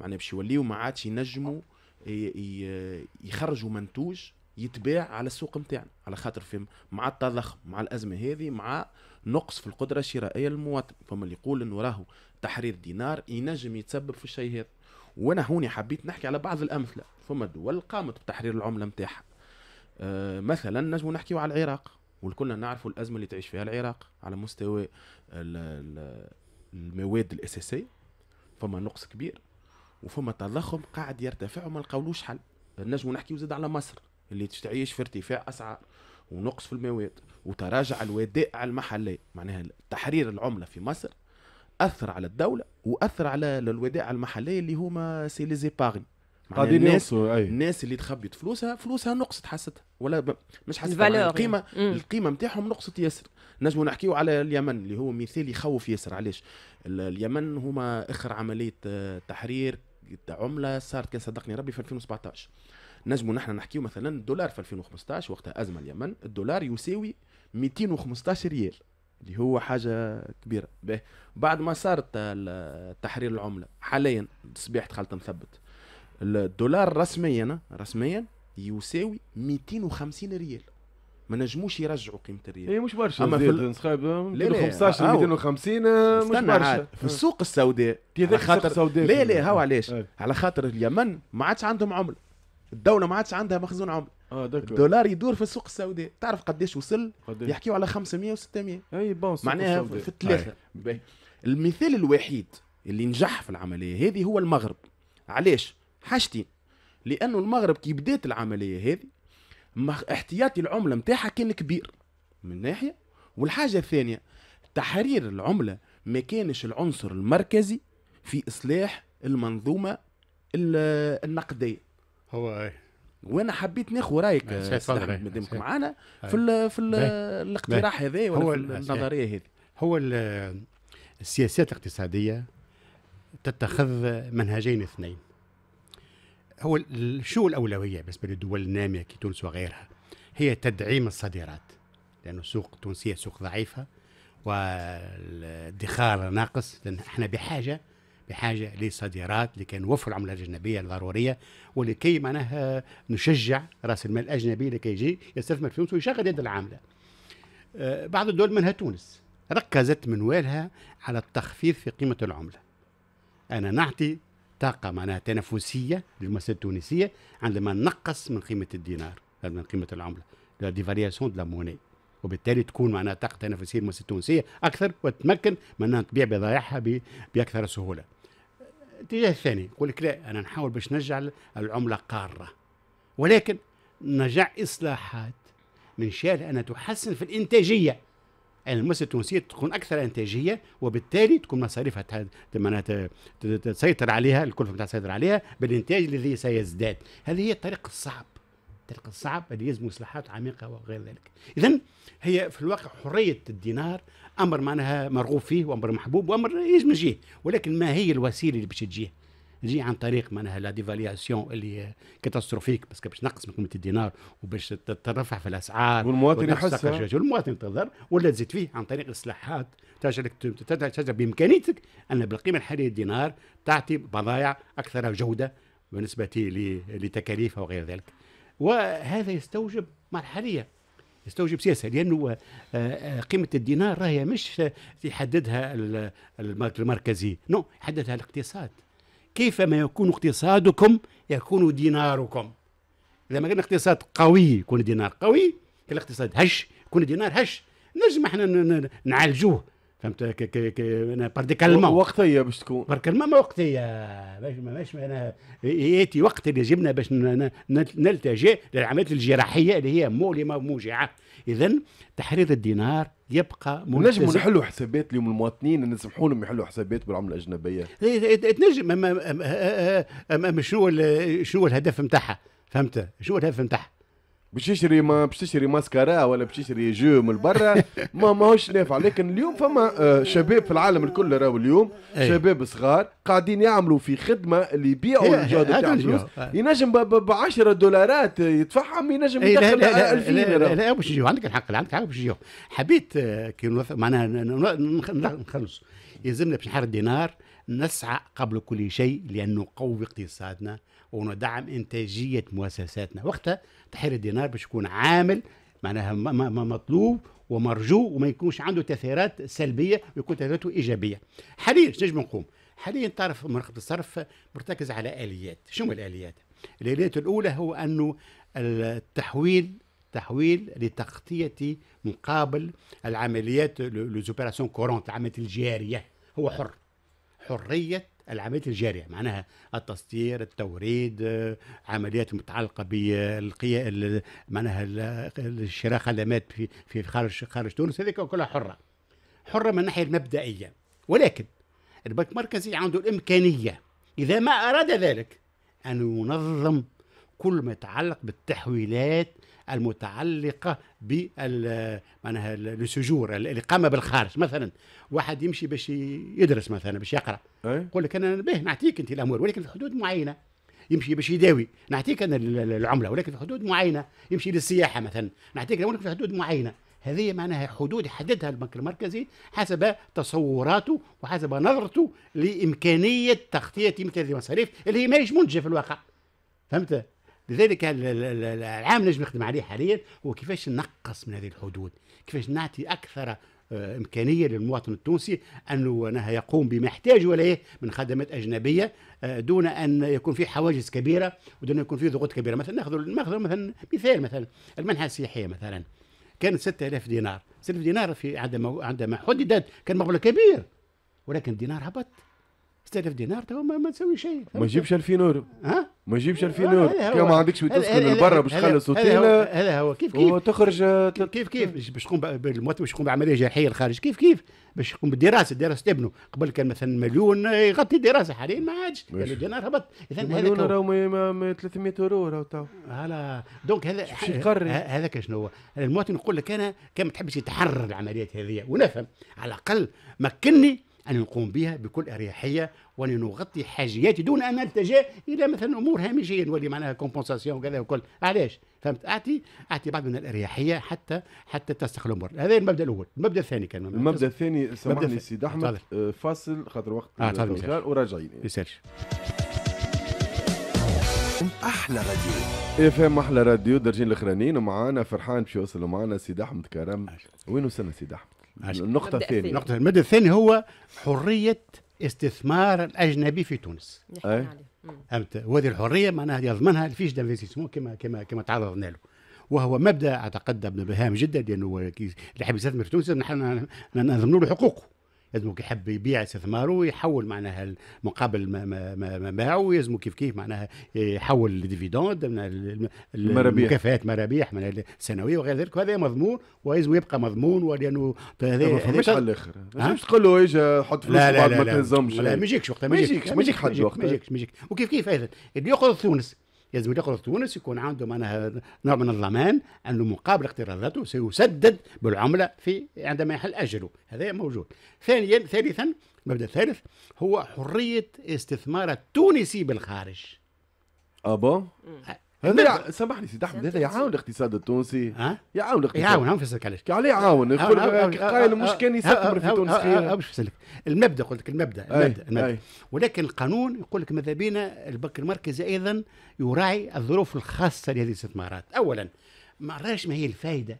معناها باش يوليو ما عادش ينجموا يخرجوا منتوج يتباع على السوق نتاعنا على خاطر في مع التضخم مع الازمه هذه مع نقص في القدره الشرائيه للمواطن فما اللي يقول انه راهو تحرير دينار ينجم يتسبب في الشيء هذا وانا هوني حبيت نحكي على بعض الامثله فما دول قامت بتحرير العمله نتاعها آه، مثلا نجم نحكيو على العراق والكلنا نعرفوا الازمه اللي تعيش فيها العراق على مستوى المواد الاساسيه فما نقص كبير وفما تضخم قاعد يرتفع وما لقاولوش حل نجم نحكيو زاد على مصر اللي تعيش في ارتفاع اسعار ونقص في المواد وتراجع الودائع المحليه معناها تحرير العمله في مصر اثر على الدوله واثر على الودائع المحليه اللي هما سي لي قاعدين الناس أي. الناس اللي تخبيت فلوسها فلوسها نقصت حستها ولا ب... مش حستها القيمه يعني. القيمه نتاعهم نقصت ياسر نجموا نحكيو على اليمن اللي هو مثال يخوف ياسر علاش اليمن هما اخر عمليه آه، تحرير عمله صارت كان صدقني ربي في 2017 نجموا نحن نحكيو مثلا الدولار في 2015 وقتها ازمه اليمن الدولار يساوي 215 ريال اللي هو حاجه كبيره به بعد ما صارت تحرير العمله حاليا صبيحه دخلت مثبت الدولار رسميا رسميا يساوي 250 ريال ما نجموش يرجعوا قيمه الريال اي مش برشا اما في الانسخاب 15 250 مش برشا في آه. السوق السوداء على خاطر السوداء لا لا هاو علاش آه. على خاطر اليمن ما عادش عندهم عمله الدوله ما عادش عندها مخزون عمله آه الدولار يدور في السوق السوداء تعرف قداش وصل قديش. يحكيوا على 500 و600 اي بون معناها في الثلاثه المثال الوحيد اللي نجح في العمليه هذه هو المغرب علاش حاجتين لانه المغرب كي بدات العمليه هذه احتياطي العمله نتاعها كان كبير من ناحيه والحاجه الثانيه تحرير العمله ما كانش العنصر المركزي في اصلاح المنظومه النقديه هو وانا حبيت ناخذ رايك مادامك معانا في الـ في الـ الاقتراح هذا ولا في النظريه هذه هو السياسات الاقتصاديه تتخذ منهجين اثنين هو شو الاولويه بالنسبه للدول الناميه كتونس وغيرها هي تدعيم الصادرات لان السوق التونسيه سوق ضعيفه والادخار ناقص لان احنا بحاجه بحاجه لصادرات لكي نوفر العمله الاجنبيه الضروريه ولكي معناها نشجع راس المال الاجنبي لكي يجي يستثمر في تونس ويشغل يد العامله. أه، بعض الدول منها تونس ركزت منوالها على التخفيض في قيمه العمله. انا نعطي طاقه معناها تنافسيه للمؤسسه التونسيه عندما نقص من قيمه الدينار من قيمه العمله لا دي فارياسيون دو موني وبالتالي تكون معناها طاقه تنافسيه للمؤسسه التونسيه اكثر وتمكن من انها تبيع بضائعها باكثر سهوله. الاتجاه الثاني يقول لك لا انا نحاول باش نجعل العمله قاره ولكن نجع اصلاحات من شان انها تحسن في الانتاجيه المؤسسه التونسيه تكون اكثر انتاجيه وبالتالي تكون مصاريفها معناتها تسيطر عليها الكلفه بتاعها تسيطر عليها بالانتاج الذي سيزداد هذه هي الطريق الصعب الطريق الصعب اللي يلزم اصلاحات عميقه وغير ذلك اذا هي في الواقع حريه الدينار امر معناها مرغوب فيه وامر محبوب وامر يجم يجيه ولكن ما هي الوسيله اللي باش تجيه يجي عن طريق معناها لا ديفالياسيون اللي كاتاستروفيك باسكو باش نقص من قيمه الدينار وباش ترفع في الاسعار والمواطن يحس آه. والمواطن يتضرر ولا تزيد فيه عن طريق اصلاحات تجعلك بامكانيتك ان بالقيمه الحاليه للدينار تعطي بضائع اكثر جوده بالنسبه لتكاليفها وغير ذلك وهذا يستوجب مرحليه يستوجب سياسه لانه آه، آه، قيمه الدينار راهي مش يحددها المركزي نو يحددها الاقتصاد كيفما يكون اقتصادكم يكون ديناركم إذا ما كان اقتصاد قوي يكون دينار قوي كان اقتصاد هش يكون دينار هش نجم احنا نعالجوه فهمت كي كي كي انا بارديكالمون وقتيه باش تكون بارديكالمون ما وقتيه باش باش انا ياتي وقت اللي جبنا باش نلتجئ للعمليات الجراحيه اللي هي مؤلمه وموجعه اذا تحرير الدينار يبقى نجم نحلوا حسابات اليوم المواطنين نسمحوا لهم يحلوا حسابات بالعمله الاجنبيه تنجم شنو شنو الهدف نتاعها فهمت شنو الهدف نتاعها باش يشري ما باش تشري ماسكارا ولا باش تشري جو من برا ما ماهوش نافع لكن اليوم فما آه، شباب في العالم الكل راهو اليوم إيه. شباب صغار قاعدين يعملوا في خدمه اللي يبيعوا إيه، الجوده إيه، تاع الفلوس ينجم ب 10 دولارات يدفعهم ينجم يدخل 2000 لا, لا, باش يجيو عندك الحق عندك الحق باش يجيو حبيت آه، كي معناها نخلص يلزمنا باش نحرر الدينار نسعى قبل كل شيء لانه نقوي اقتصادنا وندعم انتاجيه مؤسساتنا وقتها تحرير الدينار باش يكون عامل معناها مطلوب ومرجو وما يكونش عنده تاثيرات سلبيه ويكون تاثيراته ايجابيه حاليا نجم نقوم حاليا تعرف مراقبه الصرف مرتكز على اليات شنو الاليات الاليات الاولى هو انه التحويل تحويل لتغطيه مقابل العمليات لوزوبيراسيون كورونت العمليات الجاريه هو حر حريه العمليات الجارية معناها التصدير التوريد آه، عمليات متعلقة بالقيا معناها شراء خدمات في في خارج خارج تونس هذيك كلها حرة حرة من الناحية المبدئية ولكن البنك المركزي عنده الإمكانية إذا ما أراد ذلك أن ينظم كل ما يتعلق بالتحويلات المتعلقه ب معناها السجور الاقامه بالخارج مثلا واحد يمشي باش يدرس مثلا باش يقرا يقول لك انا به نعطيك انت الاموال ولكن في حدود معينه يمشي باش يداوي نعطيك انا العمله ولكن في حدود معينه يمشي للسياحه مثلا نعطيك ولكن في حدود معينه هذه معناها حدود يحددها البنك المركزي حسب تصوراته وحسب نظرته لامكانيه تغطيه مثل هذه المصاريف اللي هي ماهيش منتجه في الواقع فهمت لذلك العام نجم نخدم عليه حاليا هو كيفاش نقص من هذه الحدود كيفاش نعطي اكثر آه، امكانيه للمواطن التونسي انه انها يقوم بما يحتاج اليه من خدمات اجنبيه آه، دون ان يكون في حواجز كبيره ودون ان يكون في ضغوط كبيره مثلا ناخذ ناخذ مثلا مثال مثلا المنحه السياحيه مثلا كانت 6000 دينار 6000 دينار في عندما عندما حددت كان مبلغ كبير ولكن الدينار هبط 6000 دينار تو ما, تسوي شيء ما يجيبش 2000 يورو ها ما يجيبش 2000 يورو كي ما عندكش تسكن برا باش تخلص اوتيل هذا هو كيف كيف وتخرج آه، كيف كيف, كيف باش تقوم باش تقوم بعمليه جراحيه الخارج كيف كيف باش يقوم بالدراسه دراسه ابنه قبل كان مثلا مليون يغطي الدراسه حاليا ما عادش الدينار هبط اذا مليون راهو 300 يورو راهو تو هلا دونك هذا هذاك شنو هو المواطن يقول لك انا كان ما تحبش يتحرر العمليات هذه ونفهم على الاقل مكني أن نقوم بها بكل أريحية وأن نغطي حاجياتي دون أن نلتجأ إلى مثلا أمور هامشية نولي معناها كومبونساسيون وكذا وكل علاش فهمت أعطي أعطي بعض من الأريحية حتى حتى تستقل الأمور هذا المبدأ الأول المبدأ الثاني كان المبدأ الثاني سامحني سيد أحمد آه، فاصل خاطر وقت آه وراجعين يسالش احلى راديو اف ام احلى راديو درجين الاخرانيين ومعانا فرحان باش يوصلوا معانا سيد احمد كرم وين وصلنا سيد احمد النقطة الثانية النقطة المبدأ الثاني هو حرية استثمار الأجنبي في تونس فهمت وهذه الحرية معناها يضمنها الفيش دانفيستيسمون كما كما كما تعرضنا له وهو مبدا اعتقد ابن بهام جدا لانه اللي حاب يستثمر في تونس نحن نضمن له حقوقه لازم يحب يبيع استثماره ويحول معناها مقابل ما ما مباعه ويلزم كيف كيف معناها يحول الديفيدوند المكافآت مرابيح من السنويه وغير ذلك وهذا مضمون ولازم يبقى مضمون ولانه هذا ما طيب، فهمش على الاخر مش تقول له اجا حط فلوس بعد ما تنزمش لا ما يجيكش وقتها ما يجيكش ما يجيكش ما يجيكش وكيف كيف ايضا اللي ياخذ تونس يلزم اليقظه تونس يكون عنده معناها نوع من الضمان انه مقابل اقتراضاته سيسدد بالعمله في عندما يحل اجله هذا موجود ثانيا ثالثا المبدا الثالث هو حريه استثمار التونسي بالخارج ابا هذا سامحني سيدي احمد هذا يعاون الاقتصاد التونسي ها؟ يعاون الاقتصاد يعاون عم فسرك علاش عليه يعاون يقول قايل مش كان يستثمر في تونس خير باش فسرك المبدا قلت لك المبدا المبدا, ولكن القانون يقول لك ماذا بينا البنك المركزي ايضا يراعي الظروف الخاصه لهذه الاستثمارات اولا ما عرفناش ما هي الفائده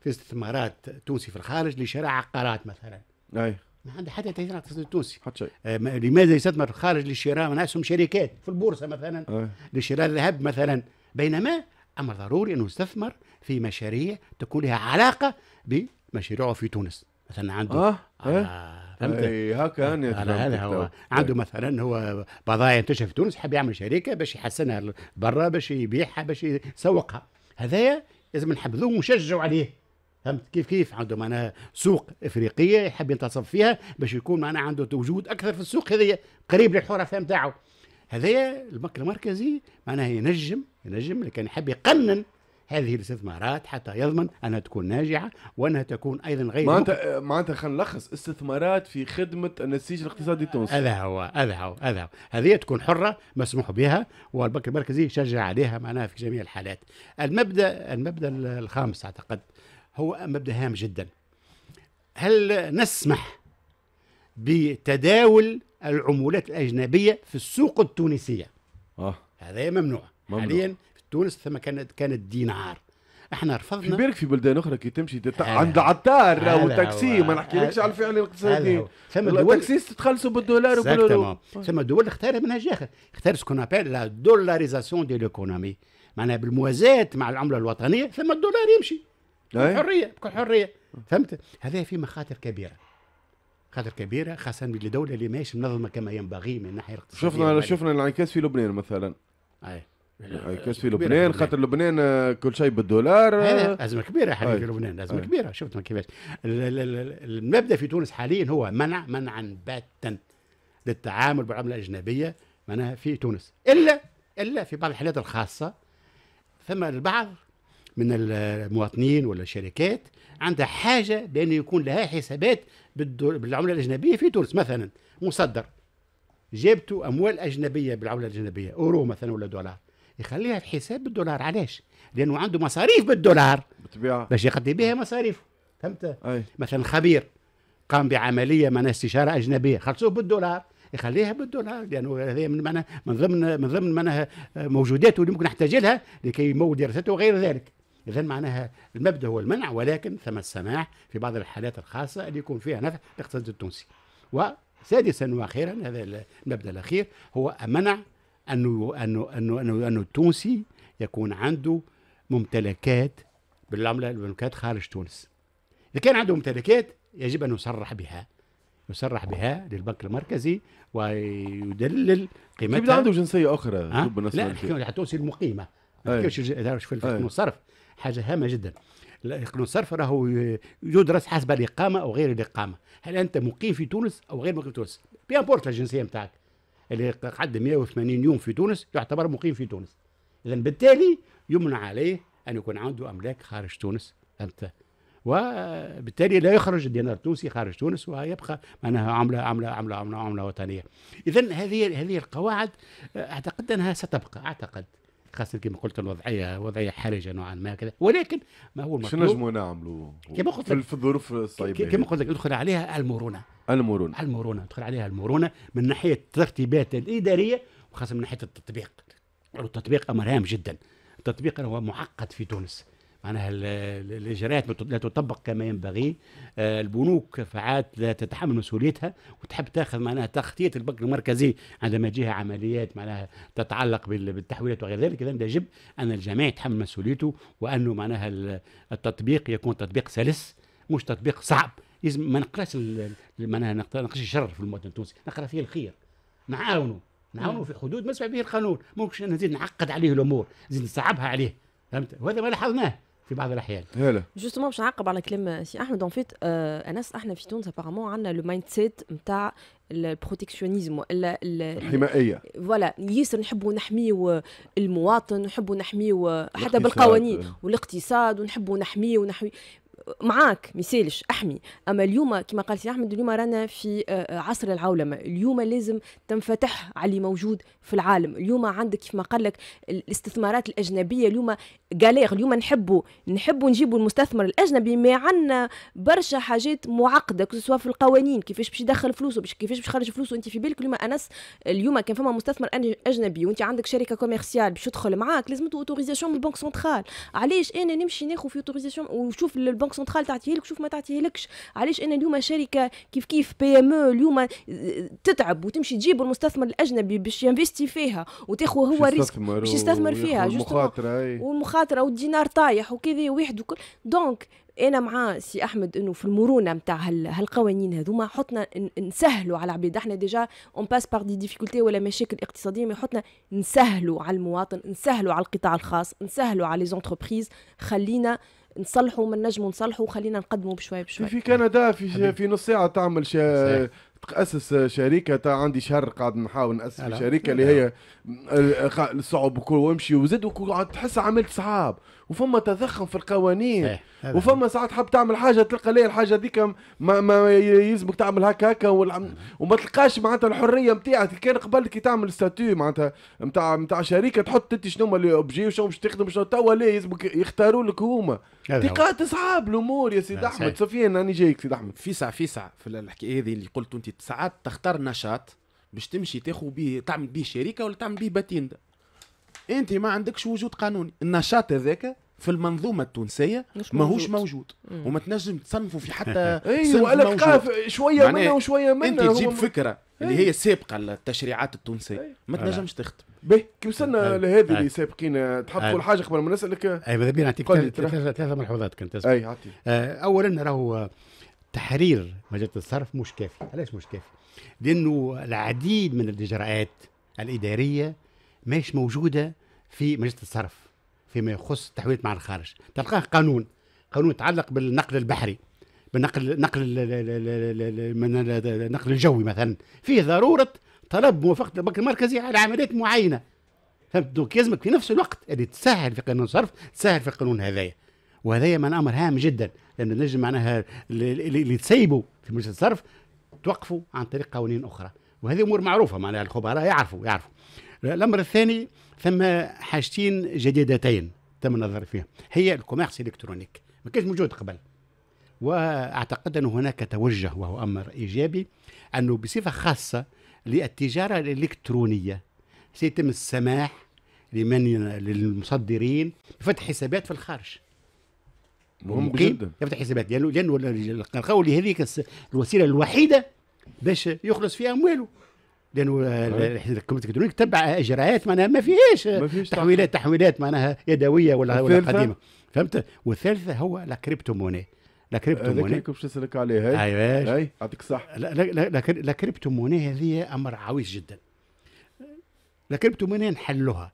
في استثمارات تونسي في الخارج لشراء عقارات مثلا اي ما عندها حتى تاثير على الاقتصاد التونسي حتى شيء آه لماذا يستثمر في الخارج لشراء من اسهم شركات في البورصه مثلا أي. لشراء الذهب مثلا بينما أمر ضروري أنه يستثمر في مشاريع تكون لها علاقة بمشاريعه في تونس مثلا عنده آه. آه. فهمت هكا آه، انا هذا هو عنده طيب. مثلا هو بضائع ينتجها في تونس حاب يعمل شركه باش يحسنها برا باش يبيعها باش يسوقها هذايا لازم نحبذوه ونشجعوا عليه فهمت كيف كيف عنده معناها سوق افريقيه يحب ينتصب فيها باش يكون معناها عنده وجود اكثر في السوق هذايا قريب للحرفاء نتاعو هذايا البنك المركزي معناها ينجم ينجم اللي كان يحب يقنن هذه الاستثمارات حتى يضمن انها تكون ناجعه وانها تكون ايضا غير معناتها آه، معناتها خلينا نلخص استثمارات في خدمه النسيج الاقتصادي التونسي هذا هو هذا هو هذا هو هذه تكون حره مسموح بها والبنك المركزي شجع عليها معناها في جميع الحالات المبدا المبدا الخامس اعتقد هو مبدا هام جدا هل نسمح بتداول العمولات الاجنبيه في السوق التونسيه؟ آه. هذا ممنوع حاليا في تونس ثم كانت كانت دينار احنا رفضنا في بالك في بلدان اخرى كي تمشي تتع... عند عطار تاكسي ما نحكيلكش على الفعل الاقتصادي ثم دول تخلصوا بالدولار وباليورو ثم دول اختارها من اخر اختار سكون ابل لا دولاريزاسيون دي لوكونومي معناها بالموازاة مع العمله الوطنيه ثم الدولار يمشي بكل بكل حريه فهمت هذا في مخاطر كبيره مخاطر كبيره خاصه لدوله اللي ماهيش منظمه كما ينبغي من الناحيه الاقتصاديه شفنا شفنا الانعكاس في لبنان مثلا أيه. كاس في لبنان خاطر لبنان آه، كل شيء بالدولار ازمه كبيره حاليا في لبنان ازمه كبيره شفت كيفاش المبدا في تونس حاليا هو منع منعا باتا للتعامل بالعمله الاجنبيه معناها في تونس الا الا في بعض الحالات الخاصه ثم البعض من المواطنين ولا الشركات عندها حاجه بان يكون لها حسابات بالعمله الاجنبيه في تونس مثلا مصدر جابته اموال اجنبيه بالعمله الاجنبيه اورو مثلا ولا دولار يخليها في حساب بالدولار علاش؟ لانه عنده مصاريف بالدولار بالطبيعه باش يقضي بها مصاريفه فهمت؟ مثلا خبير قام بعمليه معناها استشاره اجنبيه خلصوه بالدولار يخليها بالدولار لانه يعني هذه من معناها من ضمن من ضمن معناها موجوداته اللي ممكن يحتاج لها لكي يمول دراسته وغير ذلك اذا معناها المبدا هو المنع ولكن ثم السماح في بعض الحالات الخاصه اللي يكون فيها نفع للاقتصاد التونسي وسادسا واخيرا هذا المبدا الاخير هو منع انه انه انه انه, أنه التونسي يكون عنده ممتلكات بالعمله الممتلكات خارج تونس اذا كان عنده ممتلكات يجب ان يصرح بها يصرح بها للبنك المركزي ويدلل قيمتها كيف عنده جنسيه اخرى أه؟ لا التونسي المقيمه كيفاش في القانون الصرف حاجه هامه جدا قانون الصرف راهو يدرس حسب الاقامه او غير الاقامه هل انت مقيم في تونس او غير مقيم في تونس بيان بورت الجنسيه نتاعك اللي قعد 180 يوم في تونس يعتبر مقيم في تونس اذا بالتالي يمنع عليه ان يكون عنده املاك خارج تونس انت وبالتالي لا يخرج الدينار التونسي خارج تونس ويبقى معناها عمله عمله عمله عمله, عملة وطنيه. اذا هذه هذه القواعد اعتقد انها ستبقى اعتقد خاصه كما قلت الوضعيه وضعيه حرجه نوعا ما كذا ولكن ما هو المطلوب شنو نجموا نعملوا كما قلت في الظروف الصعيبه كما قلت لك ندخل عليها المرونه المرونه المرونه ندخل عليها المرونه من ناحيه الترتيبات الاداريه وخاصه من ناحيه التطبيق التطبيق امر هام جدا التطبيق هو معقد في تونس معناها الاجراءات لا تطبق كما ينبغي آه، البنوك فعات لا تتحمل مسؤوليتها وتحب تاخذ معناها تخطيط البنك المركزي عندما تجيها عمليات معناها تتعلق بالتحويلات وغير ذلك اذا يجب ان الجميع يتحمل مسؤوليته وانه معناها التطبيق يكون تطبيق سلس مش تطبيق صعب لازم ما نقراش معناها نقراش الشر في المواطن التونسي نقرا فيه الخير نعاونه نعاونه نعم. في حدود ما يسمح به القانون ممكن نزيد نعقد عليه الامور نزيد نصعبها عليه فهمت وهذا ما لاحظناه في بعض الاحيان جوستومون باش نعقب على كلام سي احمد اون فيت آه انس احنا في تونس ابارمون عندنا لو مايند سيت نتاع البروتكسيونيزم والا الحمائيه فوالا ياسر نحبوا نحميو المواطن نحبوا نحميو حتى بالقوانين والاقتصاد ونحبوا نحميو ونحمي معاك ما يسالش احمي اما اليوم كما قال سي احمد اليوم رانا في آه، عصر العولمه اليوم لازم تنفتح على اللي موجود في العالم اليوم عندك كيف ما قال لك الاستثمارات الاجنبيه اليوم غالير اليوم نحبوا نحبوا نجيبوا المستثمر الاجنبي ما عندنا برشا حاجات معقده سواء في القوانين كيفاش باش يدخل فلوسه باش كيفاش باش يخرج فلوسه انت في بالك اليوم انس اليوم كان فما مستثمر اجنبي وانت عندك شركه كوميرسيال باش تدخل معاك لازم اوتوريزاسيون من البنك سنترال علاش انا نمشي ناخذ في اوتوريزاسيون ونشوف البنك سنترال تعطيه لك شوف ما تعطيه لكش علاش انا اليوم شركه كيف كيف بي ام e اليوم آه، تتعب وتمشي تجيب المستثمر الاجنبي باش ينفيستي فيها وتاخذ هو ريسك باش يستثمر فيها المخاطره والمخاطره والدينار طايح وكذا واحد وكل دونك انا مع سي احمد انه في المرونه نتاع هالقوانين هذوما حطنا نسهلوا على العباد احنا ديجا اون باس بار دي ديفيكولتي ولا مشاكل اقتصاديه ما حطنا نسهلوا على المواطن نسهلوا على القطاع الخاص نسهلوا على لي زونتربريز خلينا نصلحوا من نجموا نصلحوا خلينا نقدموا بشوي بشوي في كندا في في نص ساعه تعمل شا... تاسس شركه تاع عندي شهر قاعد نحاول ناسس شركه اللي هي الصعب آه، وكل وامشي وزاد تحس عملت صعاب وفما تضخم في القوانين إيه، وفما ساعات تحب تعمل حاجه تلقى ليه الحاجه ذيك ما, ما يلزمك تعمل هكا هكا وما تلقاش معناتها الحريه نتاعك كان قبل كي تعمل ستاتو معناتها نتاع نتاع شركه تحط انت شنو هما لي اوبجي وشنو باش تخدم شنو توا ليه يلزمك يختاروا لك هما تقات صعاب الامور يا سيد نعم، احمد سفيان راني جايك سيد احمد في ساعه في الحكايه هذه اللي قلت انت ساعات تختار نشاط باش تمشي تاخذ به تعمل به شركه ولا تعمل به باتيندا انت ما عندكش وجود قانوني النشاط هذاك في المنظومه التونسيه ماهوش موجود مم. وما تنجم تصنفه في حتى ايوه قال شويه منه وشويه منه انت تجيب فكره أيوة. اللي هي سابقه للتشريعات التونسيه أيوة. ما تنجمش تخدم به كي وصلنا أيوة. لهذه اللي سابقين تحب تقول حاجه قبل ما نسالك اي ماذا بينا نعطيك ثلاثه ملحوظات كنت اي عطيك آه، اولا راهو تحرير مجله الصرف مش كافي علاش مش كافي لانه العديد من الاجراءات الاداريه ماهيش موجوده في مجلس الصرف فيما يخص التحويلات مع الخارج تلقاه قانون قانون يتعلق بالنقل البحري بالنقل نقل النقل الجوي مثلا فيه ضروره طلب موافقه البنك المركزي على عمليات معينه فهمت دونك يلزمك في نفس الوقت اللي تسهل في قانون الصرف تسهل في القانون هذايا وهذايا من امر هام جدا لان نجم معناها اللي تسيبوا في مجلس الصرف توقفوا عن طريق قوانين اخرى وهذه امور معروفه معناها الخبراء يعرفوا يعرفوا الامر الثاني ثم حاجتين جديدتين تم النظر فيها هي الكوميرس الكترونيك ما كانش موجود قبل واعتقد ان هناك توجه وهو امر ايجابي انه بصفه خاصه للتجاره الالكترونيه سيتم السماح لمن للمصدرين بفتح حسابات في الخارج مهم جدا يفتح حسابات لانه لانه القول هذيك الوسيله الوحيده باش يخلص فيها امواله لانه الحكومه الالكترونيه تبع اجراءات معناها ما فيهاش تحويلات تحويلات معناها يدويه ولا ولا قديمه فهمت والثالثه هو لا كريبتو موني لا كريبتو موني هذاك باش نسالك عليها هاي أيوة. اي يعطيك الصح لا لا لا كريبتو موني هذه امر عويص جدا لا كريبتو موني نحلوها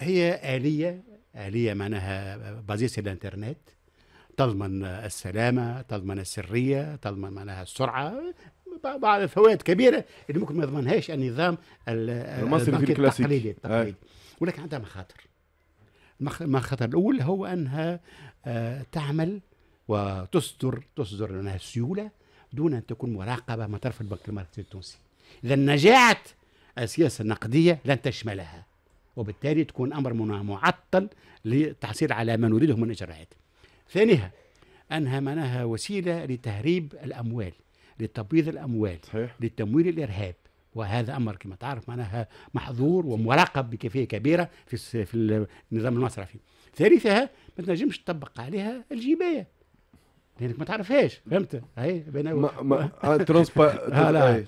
هي اليه اليه معناها بازيس الانترنت تضمن السلامه تضمن السريه تضمن معناها السرعه بعض الفوائد كبيره اللي ممكن ما يضمنهاش النظام المصري التقليدي التقليدي آه. ولكن عندها مخاطر المخاطر الاول هو انها آه، تعمل وتصدر تصدر لنا سيوله دون ان تكون مراقبه من طرف البنك المركزي التونسي اذا نجاعه السياسه النقديه لن تشملها وبالتالي تكون امر معطل للتحصيل على ما نريده من اجراءات ثانيها انها معناها وسيله لتهريب الاموال لتبييض الاموال صحيح. لتمويل الارهاب وهذا امر كما تعرف معناها محظور ومراقب بكيفيه كبيره في في النظام المصرفي. ثالثها ما تنجمش تطبق عليها الجبايه لانك ما تعرفهاش فهمت اي ما ما آه،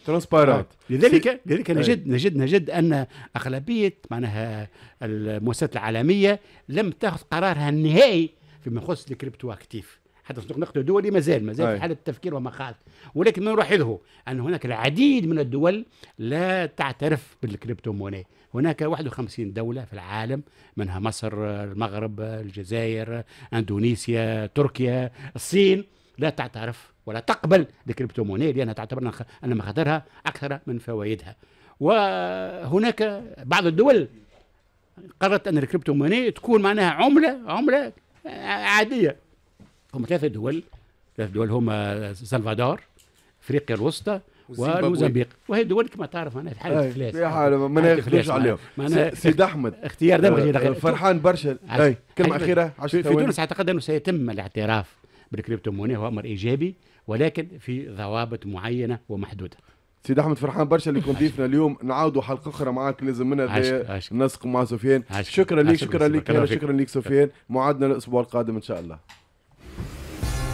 ترانسبارنت آه. لذلك لذلك نجد نجد نجد ان اغلبيه معناها المؤسسات العالميه لم تاخذ قرارها النهائي فيما يخص الكريبتو اكتيف حتى صندوق النقد الدولي مازال مازال في حاله التفكير وما خالف ولكن ما نلاحظه ان هناك العديد من الدول لا تعترف بالكريبتو موني هناك 51 دوله في العالم منها مصر المغرب الجزائر اندونيسيا تركيا الصين لا تعترف ولا تقبل الكريبتو موني لانها تعتبر ان مخاطرها اكثر من فوائدها وهناك بعض الدول قررت ان الكريبتو موني تكون معناها عمله عمله عاديه هم ثلاث دول ثلاث دول هما سلفادور افريقيا الوسطى وموزمبيق وهي دول كما تعرف معناها في حاله فلاس في حاله ما نخدمش عليهم سيد احمد اختيار دمغي آه، فرحان برشا اي كلمه اخيره في, في تونس اعتقد انه سيتم الاعتراف بالكريبتو موني هو امر ايجابي ولكن في ضوابط معينه ومحدوده سيد احمد فرحان برشا اللي كنت ضيفنا اليوم نعاودوا حلقه اخرى معاك لازم منها نسق مع سفيان شكرا لك شكرا لك شكرا لك سفيان معادنا الاسبوع القادم ان شاء الله